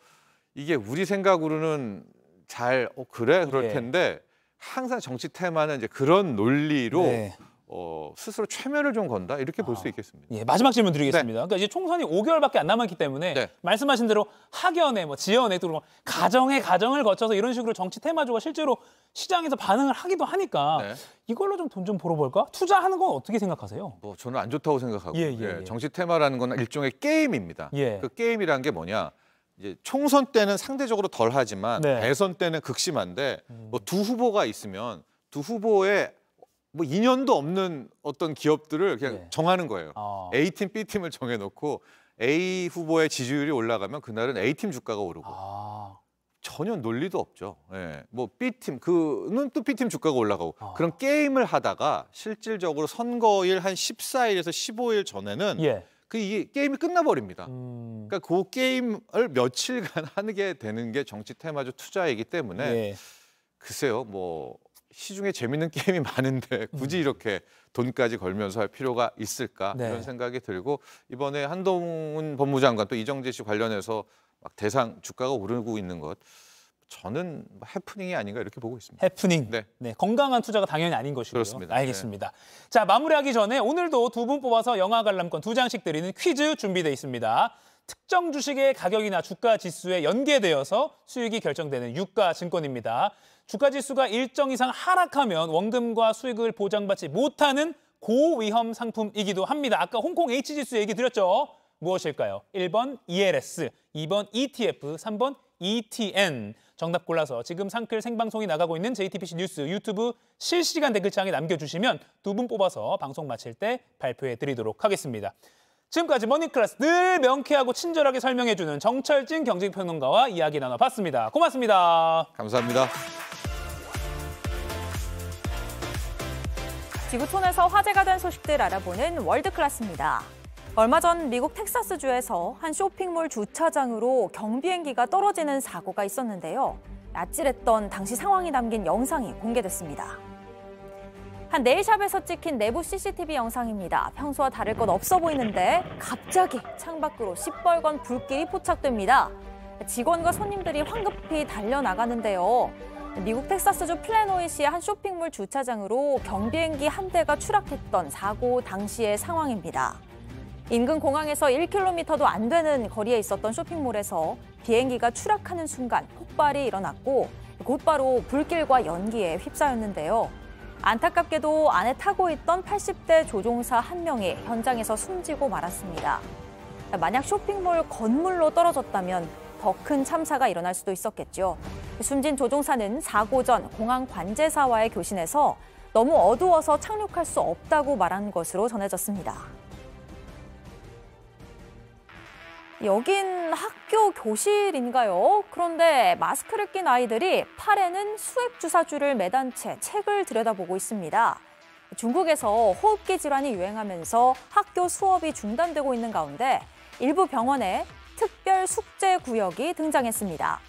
이게 우리 생각으로는 잘 어, 그래 그럴 네. 텐데 항상 정치 테마는 이제 그런 논리로. 네. 어, 스스로 최면을 좀 건다 이렇게 볼수 아, 있겠습니다. 예, 마지막 질문 드리겠습니다. 네. 그러니까 이제 총선이 5개월밖에 안 남았기 때문에 네. 말씀하신 대로 학연에 뭐 지연에 또가정의 가정을 거쳐서 이런 식으로 정치 테마주가 실제로 시장에서 반응을 하기도 하니까 네. 이걸로 좀 돈좀 좀 벌어볼까? 투자하는 건 어떻게 생각하세요? 뭐 저는 안 좋다고 생각하고 예, 예, 예. 예. 정치 테마라는 건 일종의 게임입니다. 예. 그 게임이라는 게 뭐냐? 이제 총선 때는 상대적으로 덜하지만 네. 대선 때는 극심한데 음. 뭐두 후보가 있으면 두 후보의 뭐 인연도 없는 어떤 기업들을 그냥 네. 정하는 거예요. 어. 아. A팀, B팀을 정해놓고 A 후보의 지지율이 올라가면 그날은 A팀 주가가 오르고 아. 전혀 논리도 없죠. 예. 뭐 B팀 그는 또 B팀 주가가 올라가고 아. 그런 게임을 하다가 실질적으로 선거일 한 14일에서 15일 전에는 예. 그 이게 게임이 끝나버립니다. 음. 그러니까 그 게임을 며칠간 하게 는 되는 게 정치 테마주 투자이기 때문에 예. 글쎄요 뭐 시중에 재밌는 게임이 많은데 음. 굳이 이렇게 돈까지 걸면서 할 필요가 있을까 네. 이런 생각이 들고 이번에 한동훈 법무장관 또 이정재 씨 관련해서 막 대상 주가가 오르고 있는 것 저는 뭐 해프닝이 아닌가 이렇게 보고 있습니다. 해프닝. 네. 네 건강한 투자가 당연히 아닌 것이고요. 그렇습니다. 알겠습니다. 네. 자, 마무리하기 전에 오늘도 두 분 뽑아서 영화 관람권 두 장씩 드리는 퀴즈 준비돼 있습니다. 특정 주식의 가격이나 주가 지수에 연계되어서 수익이 결정되는 유가 증권입니다. 주가 지수가 일정 이상 하락하면 원금과 수익을 보장받지 못하는 고위험 상품이기도 합니다. 아까 홍콩 H 지수 얘기 드렸죠? 무엇일까요? 1번 ELS, 2번 ETF, 3번 ETN. 정답 골라서 지금 상클 생방송이 나가고 있는 JTBC 뉴스 유튜브 실시간 댓글창에 남겨주시면 두 분 뽑아서 방송 마칠 때 발표해 드리도록 하겠습니다. 지금까지 머니클래스 늘 명쾌하고 친절하게 설명해주는 정철진 경제평론가와 이야기 나눠봤습니다. 고맙습니다. 감사합니다. 지구촌에서 화제가 된 소식들 알아보는 월드클래스입니다. 얼마 전 미국 텍사스주에서 한 쇼핑몰 주차장으로 경비행기가 떨어지는 사고가 있었는데요. 아찔했던 당시 상황이 담긴 영상이 공개됐습니다. 한 네일샵에서 찍힌 내부 CCTV 영상입니다. 평소와 다를 것 없어 보이는데 갑자기 창밖으로 시뻘건 불길이 포착됩니다. 직원과 손님들이 황급히 달려나가는데요. 미국 텍사스주 플래노이시의 한 쇼핑몰 주차장으로 경비행기 한 대가 추락했던 사고 당시의 상황입니다. 인근 공항에서 1km도 안 되는 거리에 있었던 쇼핑몰에서 비행기가 추락하는 순간 폭발이 일어났고 곧바로 불길과 연기에 휩싸였는데요. 안타깝게도 안에 타고 있던 80대 조종사 한 명이 현장에서 숨지고 말았습니다. 만약 쇼핑몰 건물로 떨어졌다면 더 큰 참사가 일어날 수도 있었겠죠. 숨진 조종사는 사고 전 공항 관제사와의 교신에서 너무 어두워서 착륙할 수 없다고 말한 것으로 전해졌습니다. 여긴 학교 교실인가요? 그런데 마스크를 낀 아이들이 팔에는 수액 주사줄을 매단 채 책을 들여다보고 있습니다. 중국에서 호흡기 질환이 유행하면서 학교 수업이 중단되고 있는 가운데 일부 병원에 특별 숙제 구역이 등장했습니다.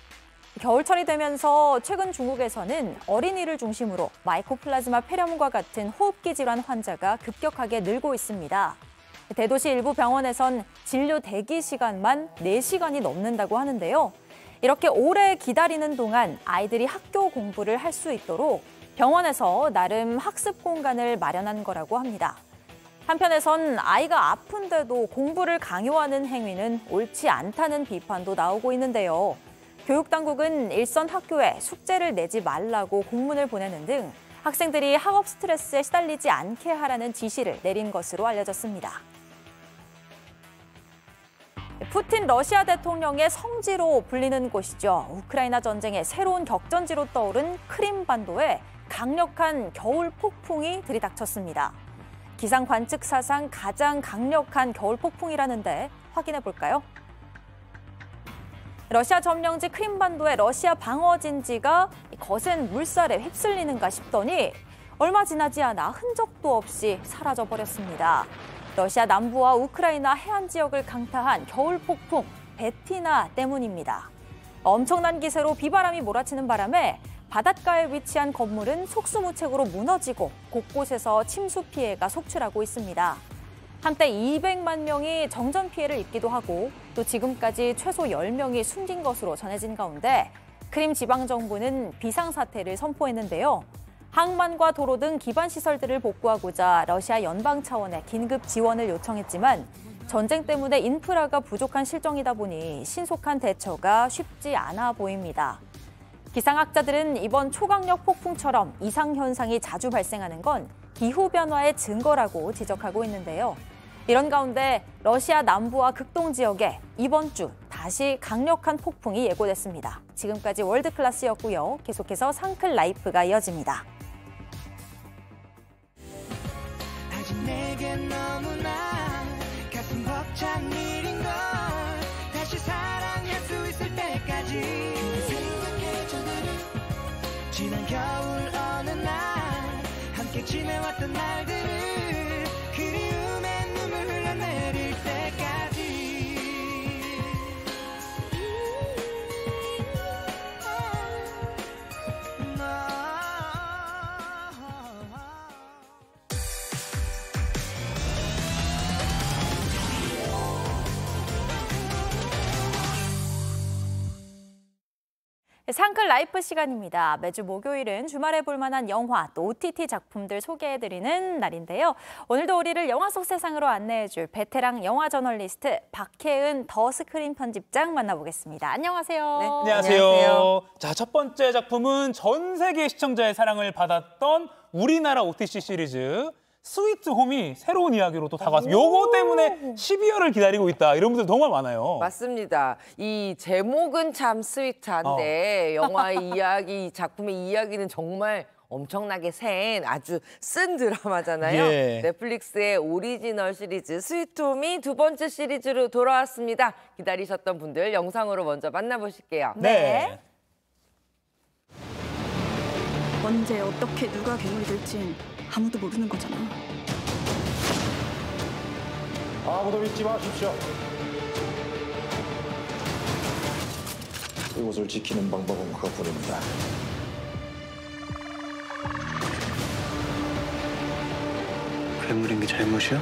겨울철이 되면서 최근 중국에서는 어린이를 중심으로 마이코플라즈마 폐렴과 같은 호흡기 질환 환자가 급격하게 늘고 있습니다. 대도시 일부 병원에선 진료 대기 시간만 4시간이 넘는다고 하는데요. 이렇게 오래 기다리는 동안 아이들이 학교 공부를 할 수 있도록 병원에서 나름 학습 공간을 마련한 거라고 합니다. 한편에선 아이가 아픈데도 공부를 강요하는 행위는 옳지 않다는 비판도 나오고 있는데요. 교육당국은 일선 학교에 숙제를 내지 말라고 공문을 보내는 등 학생들이 학업 스트레스에 시달리지 않게 하라는 지시를 내린 것으로 알려졌습니다. 푸틴 러시아 대통령의 성지로 불리는 곳이죠. 우크라이나 전쟁의 새로운 격전지로 떠오른 크림반도에 강력한 겨울 폭풍이 들이닥쳤습니다. 기상 관측 사상 가장 강력한 겨울 폭풍이라는데 확인해 볼까요? 러시아 점령지 크림반도의 러시아 방어진지가 거센 물살에 휩쓸리는가 싶더니 얼마 지나지 않아 흔적도 없이 사라져 버렸습니다. 러시아 남부와 우크라이나 해안 지역을 강타한 겨울 폭풍 베티나 때문입니다. 엄청난 기세로 비바람이 몰아치는 바람에 바닷가에 위치한 건물은 속수무책으로 무너지고 곳곳에서 침수 피해가 속출하고 있습니다. 한때 200만 명이 정전 피해를 입기도 하고 또 지금까지 최소 10명이 숨진 것으로 전해진 가운데 크림 지방정부는 비상사태를 선포했는데요. 항만과 도로 등 기반 시설들을 복구하고자 러시아 연방 차원의 긴급 지원을 요청했지만 전쟁 때문에 인프라가 부족한 실정이다 보니 신속한 대처가 쉽지 않아 보입니다. 기상학자들은 이번 초강력 폭풍처럼 이상현상이 자주 발생하는 건 기후변화의 증거라고 지적하고 있는데요. 이런 가운데 러시아 남부와 극동 지역에 이번 주 다시 강력한 폭풍이 예고됐습니다. 지금까지 월드클래스였고요. 계속해서 상클 라이프가 이어집니다. 내겐 너무나 가슴 벅찬 일인걸 다시 사랑할 수 있을 때까지 그 생각해줘 나를 지난 겨울 어느 날 함께 지내왔던 날들 네, 상클 라이프 시간입니다. 매주 목요일은 주말에 볼 만한 영화 또 OTT 작품들 소개해드리는 날인데요. 오늘도 우리를 영화 속 세상으로 안내해줄 베테랑 영화 저널리스트 박혜은 더 스크린 편집장 만나보겠습니다. 안녕하세요. 네, 안녕하세요. 안녕하세요. 자, 첫 번째 작품은 전 세계 시청자의 사랑을 받았던 우리나라 OTT 시리즈 스위트 홈이 새로운 이야기로 또 다가왔어요. 요거 때문에 12월을 기다리고 있다. 이런 분들 정말 많아요. 맞습니다. 이 제목은 참 스위트한데 어. 영화의 이야기, 작품의 이야기는 정말 엄청나게 센 아주 쓴 드라마잖아요. 예. 넷플릭스의 오리지널 시리즈 스위트홈이 두 번째 시리즈로 돌아왔습니다. 기다리셨던 분들 영상으로 먼저 만나보실게요. 네. 네. 언제 어떻게 누가 괴물 될진 아무도 모르는 거잖아. 아무도 믿지 마십시오. 이곳을 지키는 방법은 그것뿐입니다. 괴물인 게 잘못이야?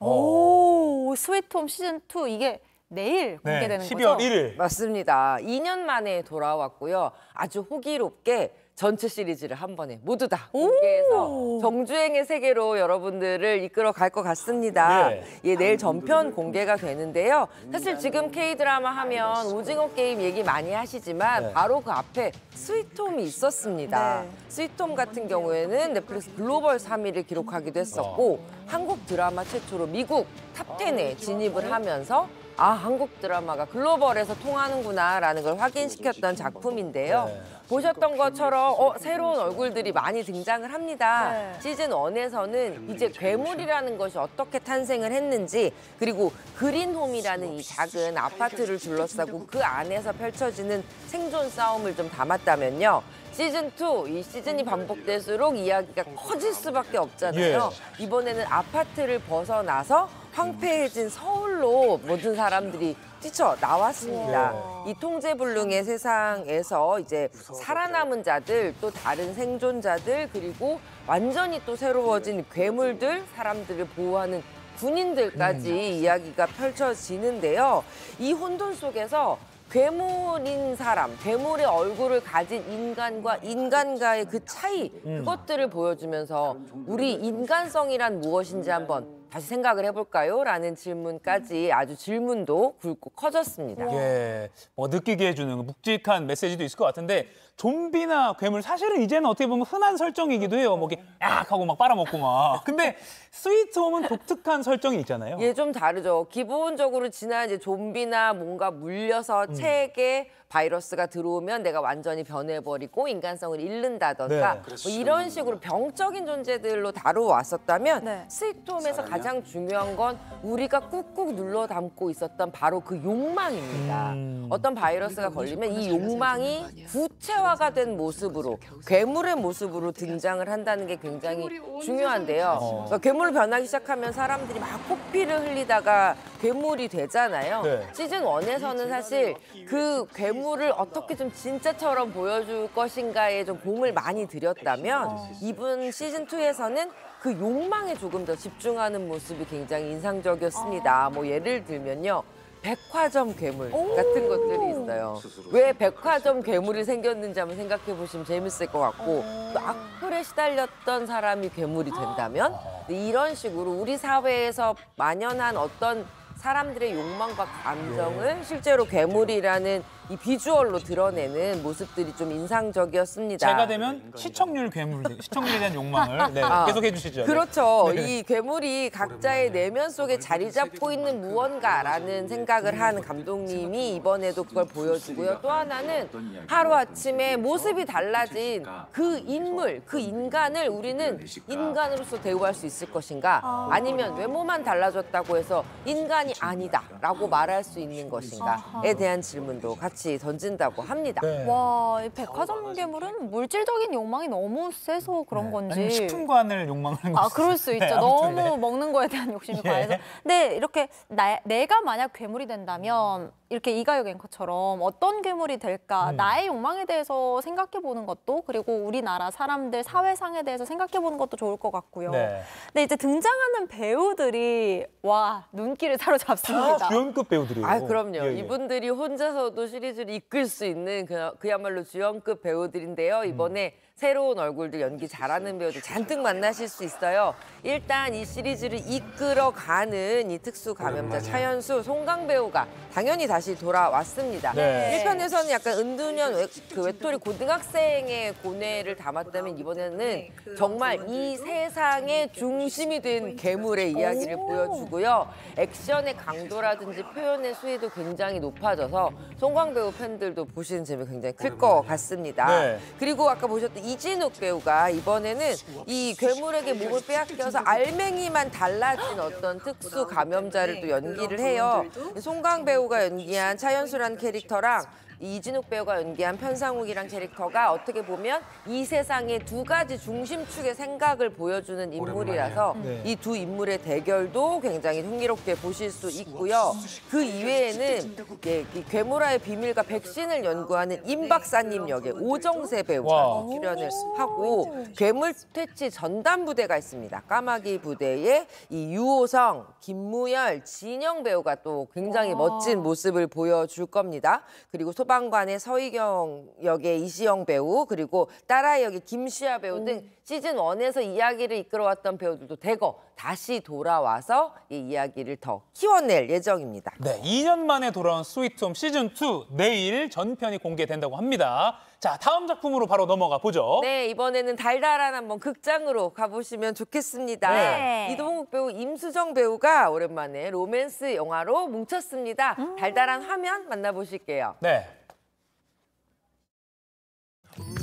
오, 스웨트홈 시즌2 이게 내일 네, 공개되는 네, 12월 거죠? 12월 1일. 맞습니다. 2년 만에 돌아왔고요. 아주 호기롭게 전체 시리즈를 한 번에 모두 다 공개해서 정주행의 세계로 여러분들을 이끌어 갈 것 같습니다. 예. 예, 내일 전편 공개가 되는데요. 음, 사실 음, 지금 음. K드라마 하면 오징어 게임 얘기 많이 하시지만 네. 바로 그 앞에 스위트홈이 있었습니다. 네. 스위트홈 같은 경우에는 넷플릭스 글로벌 3위를 기록하기도 했었고 어. 한국 드라마 최초로 미국 탑10에 진입을 하면서 아 한국 드라마가 글로벌에서 통하는구나라는 걸 확인시켰던 작품인데요. 네. 보셨던 것처럼 어, 새로운 얼굴들이 많이 등장을 합니다. 네. 시즌 원에서는 이제 괴물이라는 것이 어떻게 탄생을 했는지 그리고 그린홈이라는 이 작은 아파트를 둘러싸고 그 안에서 펼쳐지는 생존 싸움을 좀 담았다면요. 시즌2, 이 시즌이 반복될수록 이야기가 커질 수밖에 없잖아요. 예. 이번에는 아파트를 벗어나서 황폐해진 서울로 모든 사람들이 뛰쳐 나왔습니다. 네. 이 통제불능의 세상에서 이제 살아남은 자들, 또 다른 생존자들, 그리고 완전히 또 새로워진 네. 괴물들, 사람들을 보호하는 군인들까지 음. 이야기가 펼쳐지는데요. 이 혼돈 속에서 괴물인 사람, 괴물의 얼굴을 가진 인간과 인간과의 그 차이, 음. 그것들을 보여주면서 우리 인간성이란 무엇인지 한번 다시 생각을 해볼까요? 라는 질문까지 아주 질문도 굵고 커졌습니다. 예, 뭐 느끼게 해주는 묵직한 메시지도 있을 것 같은데 좀비나 괴물 사실은 이제는 어떻게 보면 흔한 설정이기도 해요. 뭐 이렇게 악 하고 막 빨아먹고 막. 근데 스위트홈은 독특한 설정이 있잖아요. 예, 좀 다르죠. 기본적으로 지난 이제 좀비나 뭔가 물려서 책에 음. 바이러스가 들어오면 내가 완전히 변해버리고 인간성을 잃는다던가 네. 그렇죠. 뭐 이런 식으로 병적인 존재들로 다루어왔었다면 네. 스위트홈에서 가장 중요한 건 우리가 꾹꾹 눌러 담고 있었던 바로 그 욕망입니다. 음. 어떤 바이러스가 걸리면 이 뭐 욕망이 구체화 사회화가 된 모습으로 괴물의 모습으로 등장을 한다는 게 굉장히 중요한데요. 어. 그러니까 괴물로 변하기 시작하면 사람들이 막 코피를 흘리다가 괴물이 되잖아요. 네. 시즌 원에서는 사실 그 괴물을 어떻게 좀 진짜처럼 보여줄 것인가에 좀 공을 많이 들였다면 이분 시즌 투에서는그 욕망에 조금 더 집중하는 모습이 굉장히 인상적이었습니다. 뭐 예를 들면요. 백화점 괴물 같은 것들이 있어요. 왜 백화점 괴물이 생겼는지 한번 생각해 보시면 재밌을 것 같고 또 악플에 시달렸던 사람이 괴물이 된다면 아. 이런 식으로 우리 사회에서 만연한 어떤 사람들의 욕망과 감정을 네. 실제로 괴물이라는 이 비주얼로 드러내는 모습들이 좀 인상적이었습니다. 제가 되면 시청률 괴물, 시청률에 대한 욕망을 네, 아, 계속해 주시죠. 네. 그렇죠. 네. 이 괴물이 각자의 내면 속에 자리 잡고 있는 무언가라는 생각을 한 감독님이 이번에도 그걸 보여주고요. 또 하나는 하루아침에 모습이 달라진 그 인물, 그 인간을 우리는 인간으로서 대우할 수 있을 것인가 아. 아니면 외모만 달라졌다고 해서 인간이 아니다라고 말할 수 있는 것인가에 대한 질문도 같이 같이 던진다고 합니다. 네. 와, 이 백화점 괴물은 물질적인 욕망이 너무 세서 네. 그런 건지. 아 식품관을 욕망하는 거. 아, 그럴 수 네, 있죠. 너무 네. 먹는 거에 대한 욕심이 예. 과해서. 근데 이렇게 나, 내가 만약 괴물이 된다면 이렇게 이가요 앵커처럼 어떤 괴물이 될까 음. 나의 욕망에 대해서 생각해 보는 것도 그리고 우리나라 사람들 사회상에 대해서 생각해 보는 것도 좋을 것 같고요. 네. 근데 이제 등장하는 배우들이 와 눈길을 사로잡습니다. 아, 주연급 배우들이요. 아 그럼요. 예, 예. 이분들이 혼자서도 시리. 시리즈를 이끌 수 있는 그, 야말로 주연급 배우들인데요. 이번에 음. 새로운 얼굴들 연기 잘하는 배우들 잔뜩 만나실 수 있어요. 일단 이 시리즈를 이끌어가는 이 특수 감염자 차현수, 송강 배우가 당연히 다시 돌아왔습니다. 네. 1편에서는 약간 은둔현 외, 그 외톨이 고등학생의 고뇌를 담았다면 이번에는 네, 그 정말 이 세상의 중심이 된 괴물의 이야기를 보여주고요. 액션의 강도라든지 표현의 수위도 굉장히 높아져서 송강 배우 팬들도 보시는 재미 굉장히 클것 네. 같습니다. 네. 그리고 아까 보셨던 이진욱 배우가 이번에는 이 괴물에게 몸을 빼앗겨서 알맹이만 달라진 어떤 특수 감염자를 또 연기를 해요. 송강 배우가 연기한 차연수란 캐릭터랑 이진욱 배우가 연기한 편상욱이란 캐릭터가 어떻게 보면 이 세상의 두 가지 중심축의 생각을 보여주는 인물이라서 네. 네. 이두 인물의 대결도 굉장히 흥미롭게 보실 수 있고요. 그 이외에는 예, 괴물화의 비밀과 백신을 연구하는 네. 임 박사님 네. 역의 오정세 배우가 와. 출연을 하고 괴물 퇴치 전담 부대가 있습니다. 까마귀 부대의이 유호성, 김무열, 진영 배우가 또 굉장히 멋진 모습을 보여줄 겁니다. 그리고 소 소방관의 서희경 역의 이시영 배우 그리고 딸아 역의 김시아 배우 등 음. 시즌 원에서 이야기를 이끌어왔던 배우들도 대거 다시 돌아와서 이 이야기를 더 키워낼 예정입니다. 네, 2년 만에 돌아온 스위트홈 시즌 2 내일 전편이 공개된다고 합니다. 자, 다음 작품으로 바로 넘어가 보죠. 네, 이번에는 달달한 한번 극장으로 가보시면 좋겠습니다. 네. 네. 이동욱 배우, 임수정 배우가 오랜만에 로맨스 영화로 뭉쳤습니다. 음. 달달한 화면 만나보실게요. 네.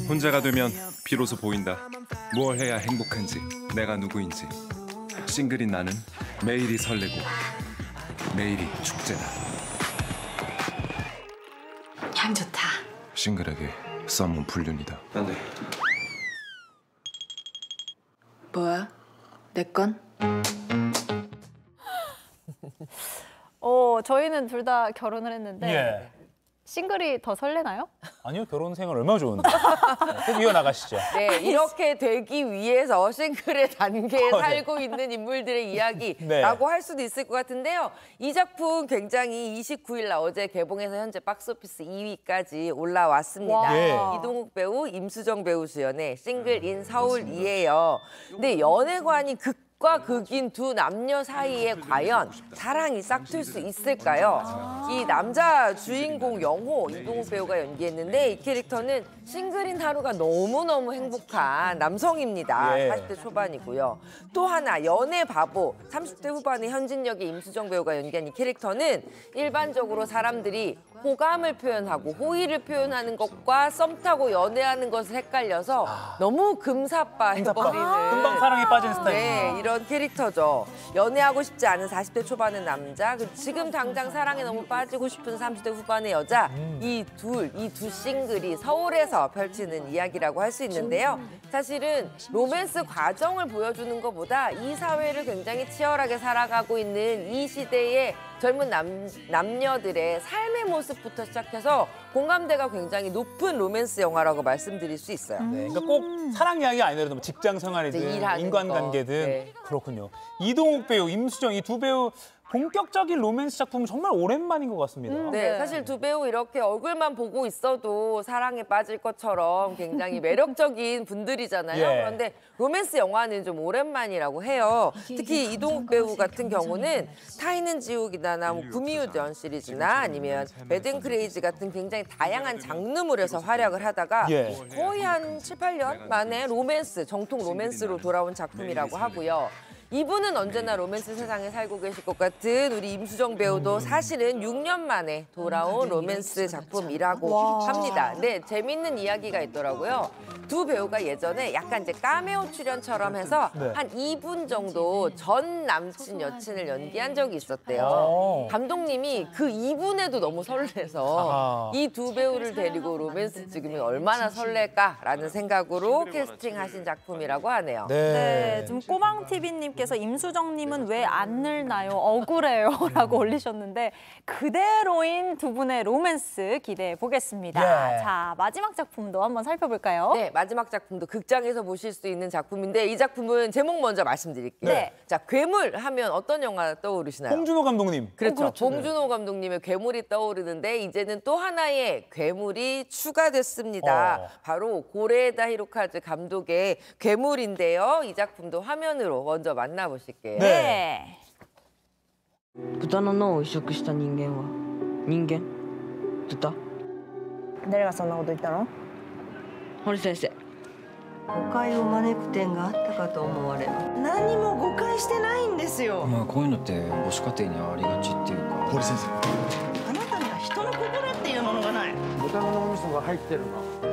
혼자가 되면 비로소 보인다. 무엇 해야 행복한지, 내가 누구인지. 싱글인 나는 매일이 설레고 매일이 축제다. 향 좋다. 싱글에게 썸은 불륜이다. 안 돼. 뭐야? 내 건? 어, 저희는 둘 다 결혼을 했는데 예. 싱글이 더 설레나요? 아니요 결혼 생활 얼마나 좋은데 네, 꼭 이어나가시죠 네 이렇게 되기 위해서 싱글의 단계에 어, 네. 살고 있는 인물들의 네. 이야기라고 네. 할 수도 있을 것 같은데요 이 작품 굉장히 29일 날 어제 개봉해서 현재 박스오피스 2위까지 올라왔습니다 예. 이동욱 배우, 임수정 배우 수연의 음, 싱글인 서울이에요 근데 연애관이 극 극과 극인 두 남녀 사이에 음, 과연 사랑이 음, 싹틀 수 있을까요? 음, 아. 이 남자 주인공 영호 이동욱 네, 배우가 연기했는데 네. 이 캐릭터는 싱글인 하루가 너무너무 행복한 남성입니다. 예. 40대 초반이고요. 또 하나 연애 바보 30대 후반의 현진역의 임수정 배우가 연기한 이 캐릭터는 일반적으로 사람들이 고감을 표현하고 호의를 표현하는 그렇죠. 것과 썸 타고 연애하는 것을 헷갈려서 아. 너무 금사빠 해버리는 금방 사랑에 빠진 스타일이 네, 아. 이런 캐릭터죠. 연애하고 싶지 않은 40대 초반의 남자, 그 지금 당장 사랑에 너무 빠지고 싶은 30대 후반의 여자 음. 이 둘, 이 두 싱글이 서울에서 펼치는 이야기라고 할 수 있는데요. 사실은 로맨스 과정을 보여주는 것보다 이 사회를 굉장히 치열하게 살아가고 있는 이 시대의 젊은 남, 남녀들의 삶의 모습부터 시작해서 공감대가 굉장히 높은 로맨스 영화라고 말씀드릴 수 있어요. 음. 네, 그러니까 꼭 사랑 이야기 아니더라도 뭐 직장 생활이든 네, 인간관계든 네. 그렇군요. 이동욱 배우, 임수정 이 두 배우 본격적인 로맨스 작품은 정말 오랜만인 것 같습니다. 음, 네. 네, 사실 두 배우 이렇게 얼굴만 보고 있어도 사랑에 빠질 것처럼 굉장히 매력적인 분들이잖아요. 예. 그런데 로맨스 영화는 좀 오랜만이라고 해요. 특히 이동욱 배우 같은 경우는 타이는 지옥이나 구미호전 시리즈나 아니면 매든 크레이지 같은 굉장히 다양한 장르물에서 활약을 하다가 예. 거의 한 7, 8년 만에 네. 로맨스, 정통 로맨스로 돌아온 작품이라고 하고요. 이분은 언제나 네, 로맨스 세상에 살고 계실 것 같은 우리 임수정 배우도 음. 사실은 6년 만에 돌아온 음, 로맨스 음, 작품이라고 합니다. 네, 재밌는 이야기가 있더라고요. 두 배우가 예전에 약간 이제 까메오 출연처럼 해서 네. 한 2분 정도 전 남친 여친을 연기한 적이 있었대요. 어. 감독님이 그 2분에도 너무 설레서 이 두 배우를 데리고 로맨스 찍으면 얼마나 설렐까라는 네. 생각으로 캐스팅하신 작품이라고 하네요. 네, 네좀 꼬망 TV님께 님께서 임수정님은 네, 왜안 늘나요? 억울해요. 라고 네. 올리셨는데 그대로인 두 분의 로맨스 기대해 보겠습니다. 예. 자, 마지막 작품도 한번 살펴볼까요? 네, 마지막 작품도 극장에서 보실 수 있는 작품인데 이 작품은 제목 먼저 말씀드릴게요. 네. 자, 괴물 하면 어떤 영화 떠오르시나요? 홍준호 감독님. 그렇죠. 어, 그렇죠. 홍준호 네. 감독님의 괴물이 떠오르는데 이제는 또 하나의 괴물이 추가됐습니다. 어. 바로 고레다 히로카즈 감독의 괴물인데요. 이 작품도 화면으로 먼저 만나 만나보실게요네豚の脳を移植した人間は人間豚誰がそんなこと言ったの堀先生誤解を招く点があったかと思われ何も誤解してないんですよまあこういうのって母子家庭にありがちっていうか堀先生あなたには人の心っていうものがない豚の脳みそが入ってるな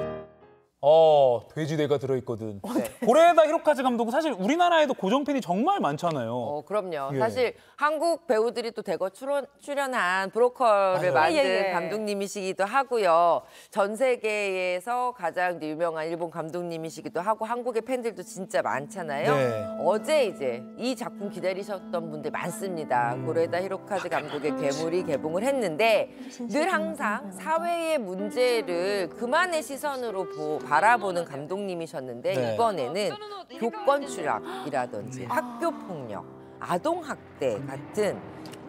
어, 돼지대가 들어있거든. 어, 네. 네. 고레에다 히로카즈 감독은 사실 우리나라에도 고정팬이 정말 많잖아요. 어, 그럼요. 예. 사실 한국 배우들이 또 대거 출연, 출연한 브로커를 아요 만든 예, 예, 예. 감독님이시기도 하고요. 전 세계에서 가장 유명한 일본 감독님이시기도 하고 한국의 팬들도 진짜 많잖아요. 네. 어제 이제 이 작품 기다리셨던 분들 많습니다. 음. 고레다 에 히로카즈 감독의 괴물이 개봉을 했는데 늘 항상 사회의 문제를 그만의 시선으로 보 바라보는 감독님이셨는데 네. 이번에는 아, 교권 추락이라든지 음. 학교 폭력, 아동 학대 음. 같은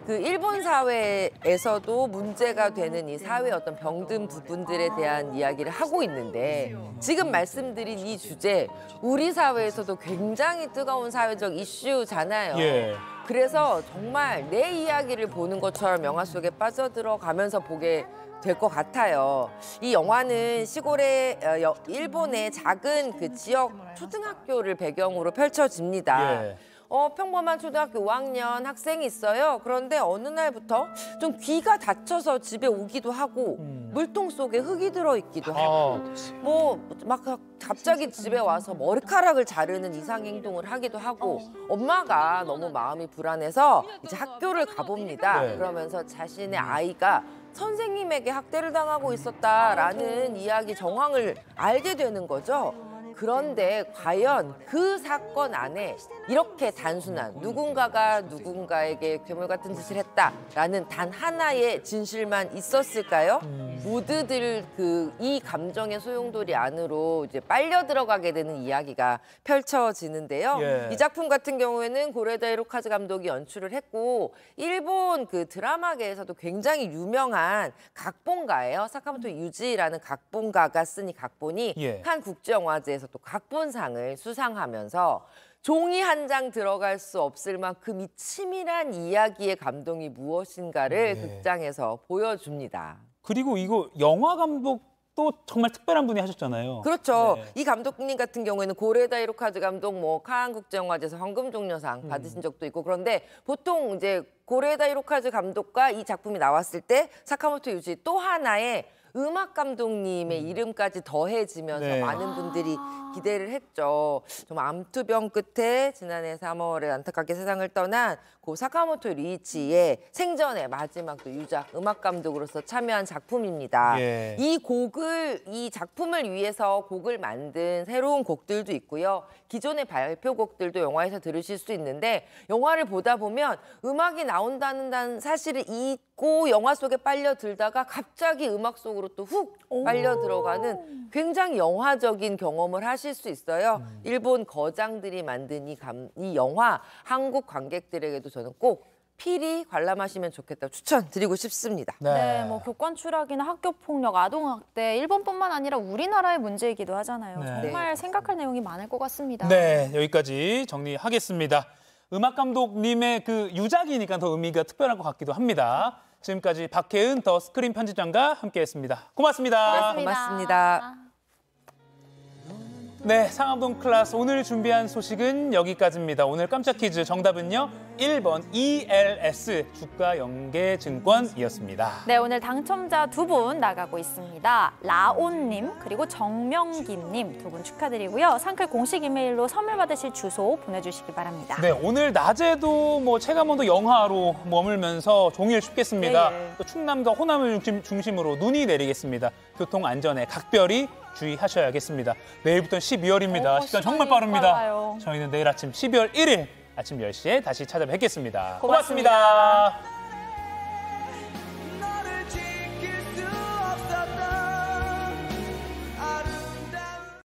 그 일본 사회에서도 문제가 되는 이 사회 어떤 병든 부분들에 대한 이야기를 하고 있는데 지금 말씀드린 이 주제 우리 사회에서도 굉장히 뜨거운 사회적 이슈잖아요. 예. 그래서 정말 내 이야기를 보는 것처럼 영화 속에 빠져들어가면서 보게 될 것 같아요. 이 영화는 시골의 어, 일본의 작은 그 지역 초등학교를 배경으로 펼쳐집니다. 예. 어, 평범한 초등학교 5학년 학생이 있어요. 그런데 어느 날부터 좀 귀가 다쳐서 집에 오기도 하고 음. 물통 속에 흙이 들어있기도 아, 하고 뭐 막 갑자기 집에 와서 머리카락을 자르는 이상 행동을 하기도 하고 엄마가 너무 마음이 불안해서 이제 학교를 가봅니다. 네. 그러면서 자신의 음. 아이가 선생님에게 학대를 당하고 있었다라는 이야기 정황을 알게 되는 거죠. 그런데 과연 그 사건 안에 이렇게 단순한 누군가가 누군가에게 괴물 같은 짓을 했다라는 단 하나의 진실만 있었을까요? 음. 모두들 그 이 감정의 소용돌이 안으로 이제 빨려 들어가게 되는 이야기가 펼쳐지는데요. 예. 이 작품 같은 경우에는 고레다 히로카즈 감독이 연출을 했고 일본 그 드라마계에서도 굉장히 유명한 각본가예요. 사카모토 유지라는 각본가가 쓴이 각본이 예. 칸 국제영화제에서 또 각본상을 수상하면서 종이 한 장 들어갈 수 없을 만큼 이 치밀한 이야기의 감동이 무엇인가를 네. 극장에서 보여줍니다. 그리고 이거 영화 감독 또 정말 특별한 분이 하셨잖아요. 그렇죠. 네. 이 감독님 같은 경우에는 고레다 히로카즈 감독, 뭐 카안 국제영화제에서 황금종려상 음. 받으신 음. 적도 있고 그런데 보통 이제 고레다 히로카즈 감독과 이 작품이 나왔을 때 사카모토 유지 또 하나의 음악 감독님의 음. 이름까지 더해지면서 네. 많은 분들이 아. 기대를 했죠. 좀 암투병 끝에 지난해 3월에 안타깝게 세상을 떠난 고 사카모토 리치의 생전의 마지막 또 유작 음악 감독으로서 참여한 작품입니다. 예. 이 곡을 이 작품을 위해서 곡을 만든 새로운 곡들도 있고요. 기존의 발표곡들도 영화에서 들으실 수 있는데 영화를 보다 보면 음악이 나온다는 사실을 잊 있고 영화 속에 빨려들다가 갑자기 음악 속으로 또 훅 빨려 들어가는 굉장히 영화적인 경험을 하실 수 있어요. 음. 일본 거장들이 만든 이, 감, 이 영화 한국 관객들에게도 저는 꼭 필히 관람하시면 좋겠다 추천드리고 싶습니다. 네. 네, 뭐 교권 추락이나 학교 폭력, 아동 학대 일본뿐만 아니라 우리나라의 문제이기도 하잖아요. 네. 정말 네. 생각할 내용이 많을 것 같습니다. 네, 여기까지 정리하겠습니다. 음악 감독님의 그 유작이니까 더 의미가 특별한것 같기도 합니다. 지금까지 박혜은 더 스크린 편집장과 함께했습니다. 고맙습니다. 고맙습니다. 고맙습니다. 네, 상암동 클라스 오늘 준비한 소식은 여기까지입니다. 오늘 깜짝 퀴즈 정답은요. 1번 ELS 주가 연계 증권이었습니다. 네, 오늘 당첨자 두 분 나가고 있습니다. 라온 님 그리고 정명김 님두 분 축하드리고요. 상클 공식 이메일로 선물 받으실 주소 보내 주시기 바랍니다. 네, 오늘 낮에도 뭐 체감온도 영하로 머물면서 종일 춥겠습니다. 네, 네. 또 충남과 호남을 중심, 중심으로 눈이 내리겠습니다. 교통 안전에 각별히 주의하셔야겠습니다. 내일부터 12월입니다. 오, 어, 시간 정말 빠릅니다. 빨라요. 저희는 내일 아침 12월 1일 아침 10시에 다시 찾아뵙겠습니다 고맙습니다. 고맙습니다.